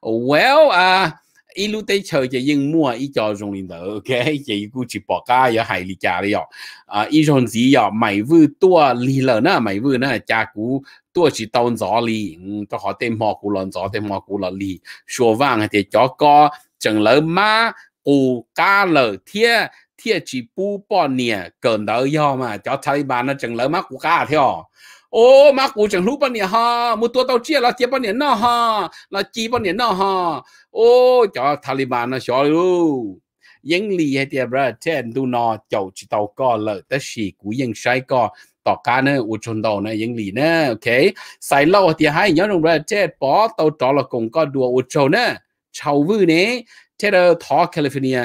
Well 啊、uh,。一路对潮就用木一家容领导，OK，就一股去报价要海里家的哟，啊，一种子要买物多利了呢，买物呢加股多是当早哩，嗯，都好对毛股了，早对毛股了哩，说完的叫个整了妈股价了贴贴起不半年，跟到要嘛，叫他一般呢整了妈股价跳。โอ้มา哦，马ย整路半年哈，木多到这了，接半年那哈，那几半ฮะโอ้จ利班那小喽，英里还น不天都那就知ยังลีให้เต่อการเนี่ยอุชนเราเนี่ยยังหลีเนี่ยโอเคใส่เล่าเตียให้ย้อนลงประเทศปอเตาจอละกงก็ดัวอุชนเนี่ยชาววื้อเนี่ยเทเดอร์ทอแคลิฟอร์เนีย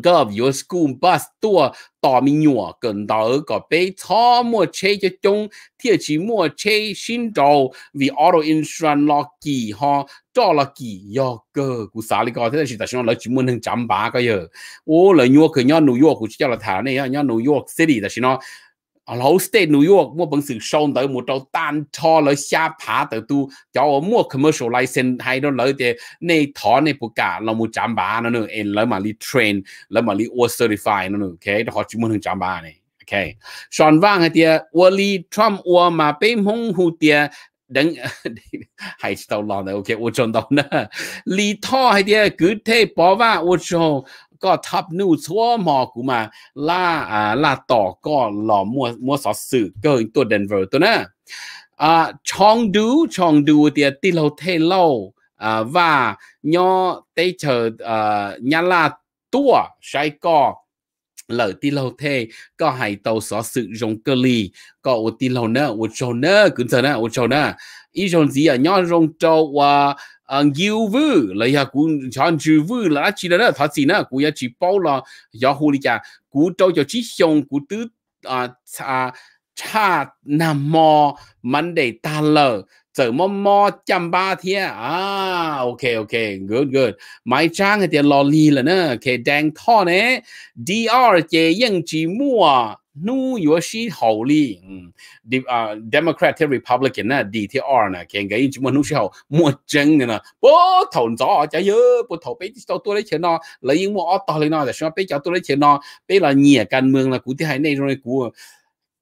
个有 school bus 多大米鸟跟到个被草木车就中，天气木车新到为 auto insurance 落机哈，到了机要个古啥哩个，这是在上老几门能讲吧个哟，我来约个人 New York 去叫了他呢，人 New York City 的是呢。老是在纽约，我本身上到么到单车了下爬的都，叫我莫可么说来先还到老的那套那不干，那么长板那呢，哎，那么你 train，那么你 was certified 那呢，OK，这好专门能长板呢，OK，上网个的，我哩 Trump 我嘛被蒙糊的。等还是到老的，OK，我讲到那，里头还的具体包完，我之后ก็ทับนู่ชัวหมอ กูมาล่า อ่า ล่าต่อก็หล่อมัว มัวสอสื่อเกินตัวเดนเวอร์ตัวน่ะอ่าชองดู ชองดูเตียที่เราเทเล่าอ่าว่าย่อเตเชอร์อ่ายาลาตัวใช้ก็ lợi tí lâu thế có hai tàu xóa sự rong cơ ly có ô tí lâu nữa ô châu nữa cứ thế nữa ô châu nữa ý rong gì à nhỏ rong châu và ang giu vu la ya ku chan chu vu la chi la tha chi na ku ya chi bao la ya hu li cha ku tao cho chi xiong ku tu à, a cha cha nam man monday ta lờ giờ mò mò chăm ba thiên à ok ok good good mai trang thì lo li là nè cái đang thọ nè dr chế yên chỉ mua nu yếu sĩ hậu li ừ, à, democrat republican nè dtr nè cái cái chỉ mua nu sĩ hậu mua chân nè nè bố thầu rõ chả nhớ bố thầu bây giờ tôi lấy 钱 nó lấy mua ở to lên nó là sao bây giờ tôi lấy 钱 nó bây là nhẹ can mương là cụ thứ hai này rồi cụ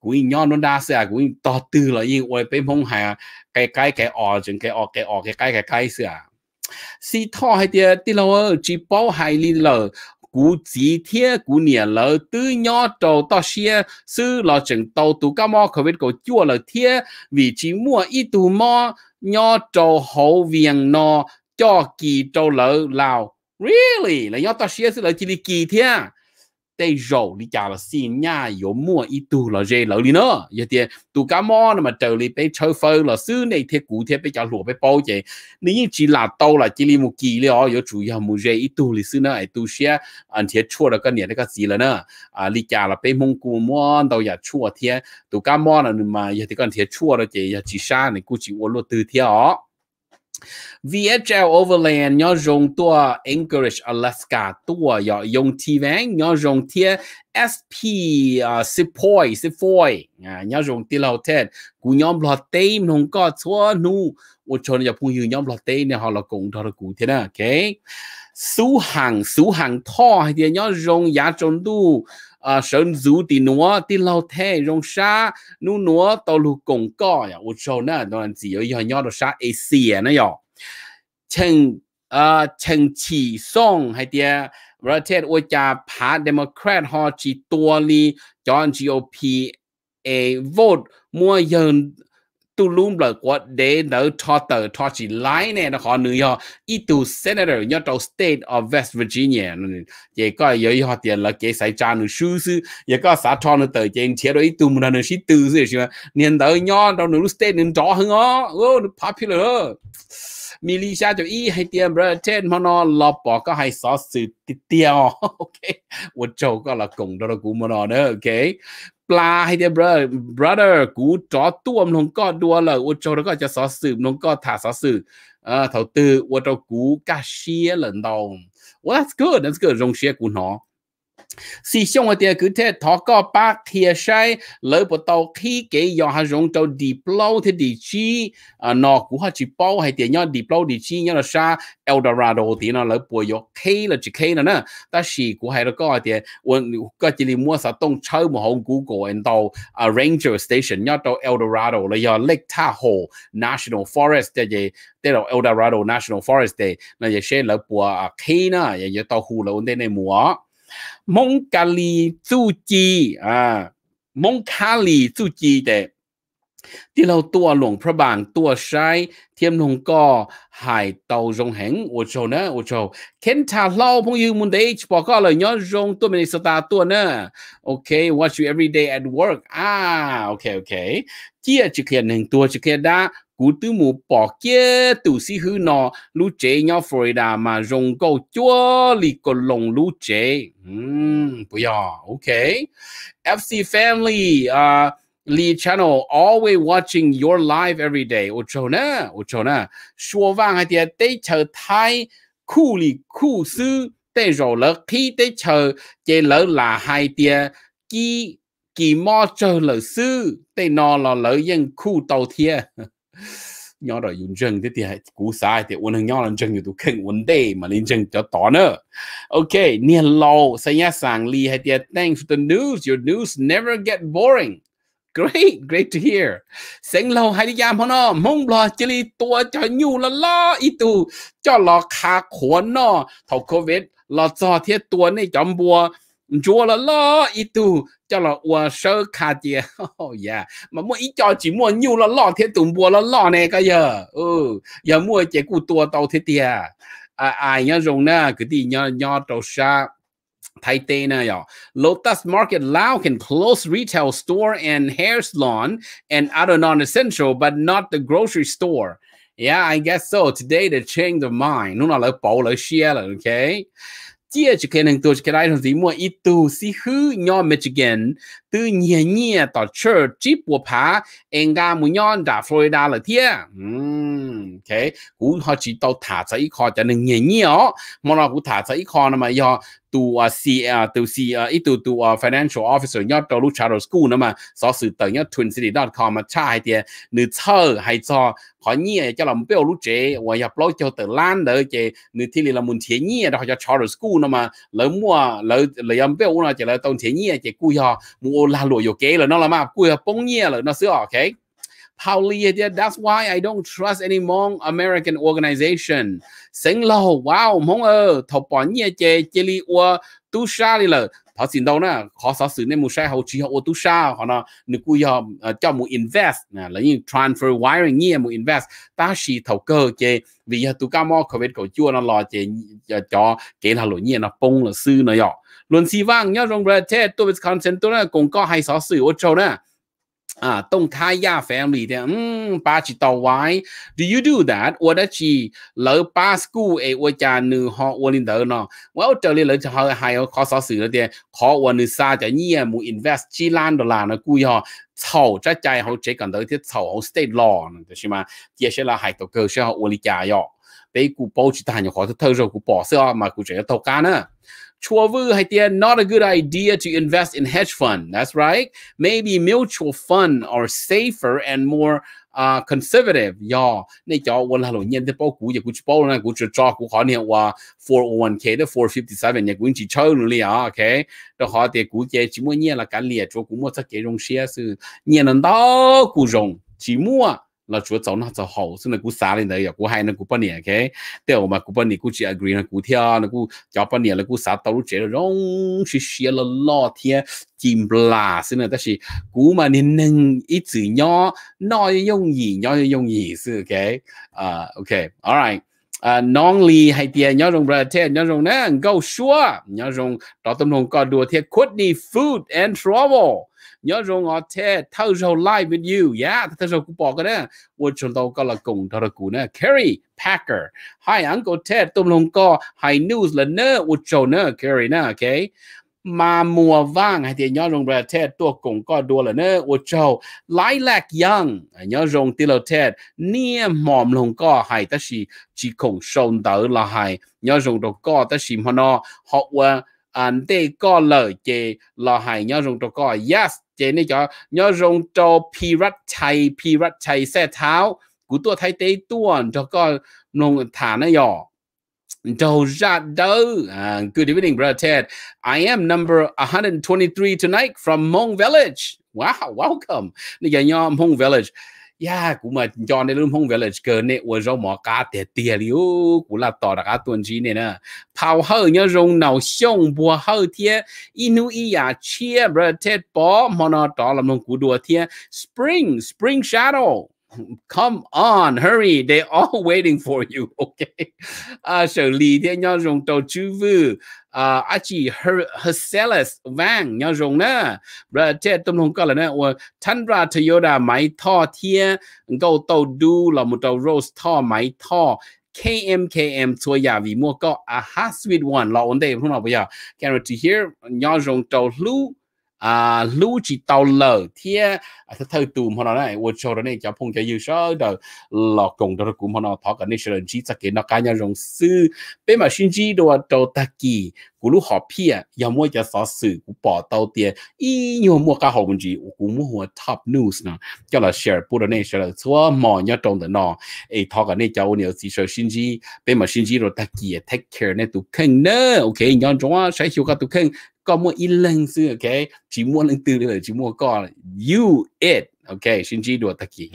กูอินย้อนนั่นได้เสียกูอินต่อตื้อเลยยิ่งอวยเป็นพงหาไกลไกลแกออกจนแกออกแกออกแกใกล้แกใกล้เสียสีท่อให้เดียที่เราจีบเป้าให้ลีเลยกูจีเทียกูเนี่ยเลยตื้อยอดโตต่อเชียซื้อเราจึงโตตัวก็มอโควิดก็จั่วเลยเทียวิจีมัวอีตัวมอยอดโตหูเวียงนอจ่อกี่โตเลยเรา really แล้วยอดต่อเชียซื้อเลยจีดีกี่เทีย tay rổ đi chả là xin nha yếu mua ít tu là dê lỡ đi nữa giờ tiền tu cá mò mà trời đi bé chơi phơi là xứ này thế cũ thế bé chả lụa bé bao chị ní như chỉ là tàu là chỉ li một kỳ li ó yếu chủ yếu mua dê ít tu li xứ nữa ai tu xe anh thế chua là cái này cái gì là nữa à đi chả là bé mông cù mò tàu giờ chua thế tu cá mò là mà giờ thì con thế chua là chị giờ chỉ xa này cũng chỉ uống luôn từ thế ó VHL Overland nhỏ dùng tua Anchorage Alaska tua nhỏ dùng thi vang nhỏ rong thia SP uh, à, Sepoy Sepoy à, nhỏ rong ti lao ten cú nhóm lo tê nông có chua nu ô chon ya pung yu nhóm lo tê nè họ là cùng thọ cú thế nè ok sú hàng sú hàng tho thì nhỏ dùng giá trông đu à sơn rú thì nó thì lâu thế rong xa nu nó tàu lu cổng cỏ à ô sâu nè nó làm gì ở à, nhỏ đó xa asia nè nhỏ chừng à chừng chỉ song hay tiệt ประเทศอวจาพาเดโมแครตฮอจีตัวลีจอนจีโอพีเอโวตมัวเยิน tu lum là quá để nợ cho tờ cho chỉ lái nè nó họ nữ yo ít tu senator nhớ trong state of West Virginia vậy có giờ họ tiền là cái sai cha nữ sư sư vậy có xã cho nữ tờ trên chia đôi tu mà nữ sĩ tư gì mà niên tờ nhon trong nữ state nên rõ hơn ó popular มีลีชาจูอี้ให้เตรียมเบรเทนมานอนลอปอก็ให้ซอสสืติดเตียวโอเควัวโจก็ละกงดรกูมานอนเดอโอเคปลาให้เดียบร์บรอเตอร์กูจอตัวมลงก็ดัวเลยอุจจาก็จะสอสืบลงก็ถาสอสืบเอ่อเถาตืออุจจากูกาเชียเหลินดอง well that's good that's good รงเชียกูเนาะ si xong ở cứ thế thọ có ba kia sai lỡ bộ tàu khi cái dòng hàng rong tàu diplo thì đi chi à nó cũng hay chỉ bao hay tiền nhau diplo đi chi nhau là sa eldorado thì nó lỡ bộ yo khi là chỉ khi nữa nè ta chỉ cũng hay là có tiệc quân có chỉ đi mua sa tông chơi một hồng cũ anh tàu à ranger station nhau tàu eldorado là do lake tahoe national forest để gì để là eldorado national forest để nó giờ sẽ lỡ bộ khi nữa giờ tàu hồ là ổn đây này mua มงกาลีสู้จีอ่ามงคาลีสู้จีแต่ที่เราตัวหลวงพระบางตัวใช้เทียมหลงก็หายเตาจงแหงโอโชนะโอโชเข็นชาเล่าพงยืมมุนเดชบอกก็เลยย้อนจงตัวเปนนสตาตัวเนอะโอเค watch you every day at work อ่าโอเคโอเคเจียจิเกียนหนึ่งตัวจิเกียนดา cú tư mù bỏ kia tù si hư nọ lũ chế nhau Florida mà rồng cầu chua lì cổ lồng lũ chế hmm, bây giờ ok FC family uh, Lee channel always watching your live every day. Ô chô nè, ô chô nè. Shua vang hai tia tê chờ thai khu lì khu sư tê rổ lỡ khi tê chờ chê lỡ là hai tia ki ki mo chờ lỡ sư tê nò lò lỡ dân khu tàu thia. ย้อนยุ่งจังที่ที่กูสายที่วันนึงย้อนจังอยู่ตัวเข่งวันเดย์มาลินจังจะต่อเนอะโอเคเนี่ยเราเสียญสั่งลีให้เดี๋ยว thanks for the news your news never get boring great great to hear เสียงเราให้ดี่ยามพ่อนอม่งบลอจิลีตัวจะอยู่ละล่ออีตูเจ้ารอคาขวนนอถ้าโควิดรอจอเทียตัวในจอมบัว chúa là lo ít tu cho là wa sơ khá tiệt oh yeah mà mua ít cho chỉ mua nhiều là lo thế tụng bùa là lo này cái giờ ừ giờ mua chỉ cụ tua tàu thế tiệt à ai nhớ rồi nè cứ đi nhớ nhớ tàu sa thay tên nè yo Lotus Market Lao can close retail store and hair salon and other non-essential but not the grocery store yeah I guess so today they changed their mind nó là lỡ bỏ lỡ share là okay chia chỉ khen hàng tuổi cái này gì mua ít tu si hư nhỏ Michigan từ nhẹ nhẹ tỏ chờ chip bộ phá anh ga mua nhon đã Florida là thế ok cú họ chỉ tàu thả ra ít kho cho nên nhẹ nhẹ ó mà nó cú thả ra ít kho mà do tu uh, si uh, tu si uh, itu tu uh, financial officer nhớ đầu lúc chào school nữa mà sở sự tờ nhớ twin city dot com mà cha hay tiền nữ thơ hay cho họ nhẹ cho làm biểu lúc chế và nhập lối cho tờ lan đỡ chế nữ thi là muốn thiện nhẹ đó cho chào school nữa mà lỡ mua lỡ lỡ làm biểu nó chỉ là tông thiện nhẹ chế cua họ mua là lụa vô kế nó là mà cua bông nhẹ là nó sửa ok Paulia. That's why I don't trust any Hmong American organization. Sinh lâu, wow, Hmong ơ, thọ bỏ nhẹ chê, chê li ua, tu xa đi lờ. Thọ xin đâu nè, khó sở sử nên mù xe hậu trí hậu tu xa, họ nè, nữ cú yò cho mù invest, nè, là như transfer wiring nhẹ mù invest, ta xì thầu cơ chê, vì giờ tu ca mò COVID cầu chua nó lò chê, cho kế là lỗi nhẹ nó bông là sư nó yọ. Luôn xì vang nhớ rong bờ thế, tôi Wisconsin tôi nè, cũng có hai sở sử ô châu nè, 啊，动态亚 family 的，嗯，巴吉到 why do you do that？我的是老巴 school 诶，我家女学我领导呢，我这里老就还还有考少数了的，考我女啥的，你也冇 invest 几烂的啦呢，故意哈。嘈在在好，这讲到啲嘈好 state law 呢，就是嘛，接下来系到佢先學我哋家要，俾古保住，但係又學得偷咗古保釋啊嘛，古就要到家呢。hay Haitia, not a good idea to invest in hedge fund. That's right. Maybe mutual fund are safer and more uh, conservative. Y'all, này cho quân hà lộ nhân tế bao cũ giờ cũng chỉ bao này cũng chỉ cho cũng họ này wa 401k đó 457 giờ cũng chỉ chơi luôn liền à, okay. ok. Đó họ thì cũng chỉ chỉ mua nhẹ là cái liền cho cũng mua tất cái rong xe sự nhẹ lần đó cũng rong chỉ mua เราชัวจอนะจะ好ซึ่งกูสาเลยเนี่ยกูให้นะกูปะเนี่ยแค่แต่ออกมากูปะเนี่ยกูจะ agree นะกูเที่ยนะกูจะปะเนี่ยแล้วกูสาตรู้เจร้องชิเชียละล่อเทียจิมปลาซึ่งนะแต่สิกูมาเนี่ยหนึ่งอีจื่อย่อน้อยยงหยีย่อยยงหยีซึ่งโอเคอ่าโอเค alright น้องลีไฮเตียย้อนลงประเทศย้อนลงนั่งเก้าชัวย้อนลงต่อตำรวจก็ดูเทียคุดนี่ food and travel nhớ rồi ngọ thế thâu rồi live with you yeah thâu rồi cũng bỏ cái đó vô chúng tôi có là cùng thâu rồi cũng nè Kerry Packer hai anh có thế tôm lông co hai news là nữa vô chúng nữa Kerry nè okay mà mùa vàng hay thì nhớ rồng ra thế tua cũng có đua là nữa ô châu lái young nhớ rồng tiêu lô thế nia mòm lồng co hay ta chỉ chỉ cùng sôn tử là hay nhớ rồng đồ có ta chỉ mà nó họ qua anh đây có lời chê là hay nhớ rồng đồ có yes chế này cho nhớ rong cho pi rắt chay pi rắt chay xe tháo cú tua thay tế tuần cho con nông thả nó nhỏ Đầu Uh, good evening, brother Ted. I am number 123 tonight from Mong Village. Wow, welcome. Nigga, Mong Village. 呀，古嘛叫你弄碰 village 个呢，我让马家得爹了，古拉到那个东西呢呢，跑后要用脑想不后天，一努一呀切不贴包，莫那到了蒙古多天，spring spring shadow。come on hurry they all [LAUGHS] waiting for you [LAUGHS] okay à xử lý thế nhau dùng tàu chữ vư à à chỉ her herself vang nhau dùng nè bra thế tôm hồng có là nè và thân toyota máy thọ thiên câu tàu đu là một tàu rose thọ máy thọ KMKM a aha sweet one La Can you hear? เราอันเดียวพวกเราไปอย่าง guarantee here ยอดรงเตาลู่ à lú chỉ tàu lờ thia à, thật thời họ nói này ô cho này cháu phong cháu yêu sơ đờ lọ cùng đó cũng họ nói thọ cái này sẽ chỉ chắc cái nó cá nhân rồng sư bên xin chỉ đồ à, đầu ta lú họ pia giờ mua cho sở sự của bỏ tàu tiền y nhiều mua cá hồng gì cũng mua hoa top news nè cho là share bữa này sẽ là xóa mò nhớ trong đó nọ ấy thọ cái này cháu chỉ xin chỉ bên mà xin chỉ đồ ta à, take care này tụ khen nè ok nhớ chúng ta sẽ hiểu cái tụ khen có mua in lần sư ok chỉ mua lần tư nữa chỉ mua có you it ok xin chỉ đùa tất kỳ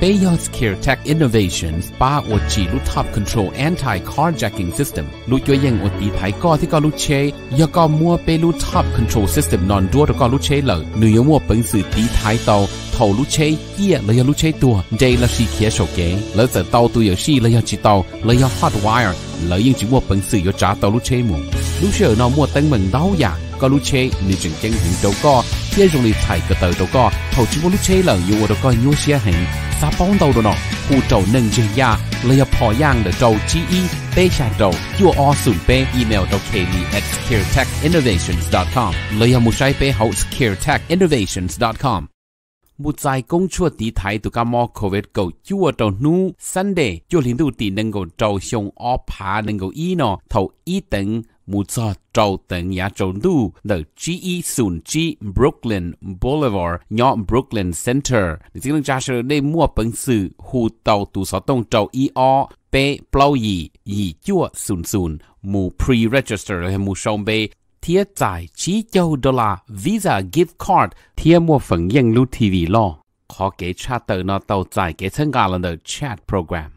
Bayon's Care Tech Innovations ป้าอดจีลูก Top Control Anti Carjacking System ลูกย่อยยังอดตีไผก็ที่ก็ลูกเชยยก็มัวไปลูก Top Control System นอนดัวแล้วก็ลูกเชยเลยหนูยมัวเป็นสื่อตีไทยเตาเท่าลูกเชยเยี่ยเลยลูกเชยตัวเดย์ละสีเขียวโชเกแล้วจะเตาตัวอย่างชีเลยจีเตาเลย hot wire เลยยังจีมัวเป็นสื่อยจ้าเตาลูกเชยมุง lúc xưa nó mua mình đâu dạ có lúc nên chừng chân hình đâu có chia dùng lý thải cái tờ đâu có thầu chỉ có lúc chê lần yêu đâu có xe hình sa bóng đầu đó nó khu trầu nâng lấy phò yang để trầu chi y tê xa yêu o sùn email đầu kê at caretechinnovations.com dot lấy một trái bê hậu caretechinnovations.com một giải công chúa tí thái tụ ca covid cầu chúa trâu nu sân đề chúa lính tụ tí cầu trâu xong ọ phá nâng cầu y nọ thầu y tầng mù cho trâu tận nhà trâu đu ở E Sun G Brooklyn Boulevard nhỏ Brooklyn Center. Thì tiếng cha sẽ để mua bằng sự hù tàu tù sọ tông trâu O bê bao yì yì chua sun sun mù pre-register hay mù sông bê thia giải chỉ châu đô la Visa gift card thia mua phần dân lưu TV lo. Khó kế tra tờ nó tàu giải kế thân gà lần chat program.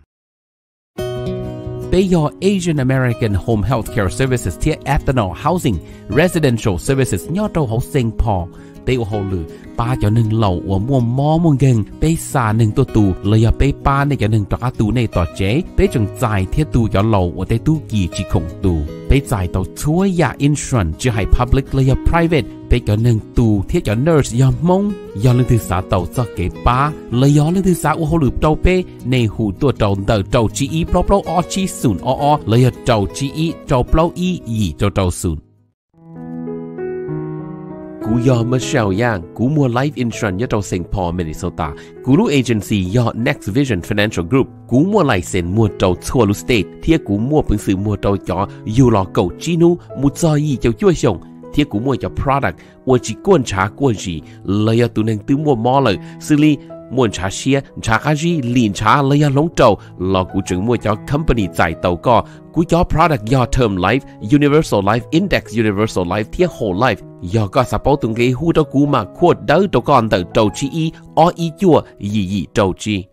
Bayor Asian American Home Health Care Services ជា Ethanol Housing Residential Services ញ៉ោតោ Housing Paul ต้าเจ八叫หนึ่งเหล่าอวม่วมมอม่วงเก่งเป้สาหนึ่งตัวตูเลยอาเปป้าในจะหนึ่งตระตูในต่อเจ๊เป้จงจเทียตูอย่าเหล่าอวแต่ตูกี่จีคงตูเป้จ่ายต่อช่วยยาอินชรันจะให้ public เลยอา private ไปเจะหนึ่งตูเทียจะเ u r s e สยามมงอนลึกถื่องทสาเต่าจะเก็ป้าเลยอนลึกถื่องทสาอวหขหลืเต่าเป้ในหูตัวเต่าเต่าเต่าจีอีเปล่าเปล่าออจีศูนย์ออเลยอาเต่าจีอีเต่าเปล่าอีอีเต่าเต่าศูนย์กูยอมมาเชลย่างกูมัว life insurance ยะเจ้าเซงพอ Minnesota กูรู้ agency ยอ Next Vision Financial Group กูมัวไลเซนมัวเจ้าทั่วลุสเตทเทียกูมัวปึงสื่อมัวเจ้าจออยู่รอเก่าจีนูมุจอยีเจ้าจ้วยชงเทียกูมัวเจ้า product อวจีก้วนชาก้วนจีเลยตุนังตื้อมัวมอเลยสิลี muốn trả xe trả cá gì liền trả lấy lóng trâu, lo cụ trưởng mua cho company giải tàu co cú cho product do term life universal life index universal life thiết whole life do có support từng cái hú cho cú mà quote đỡ tàu con tàu trâu chi y o y chua gì gì trâu chi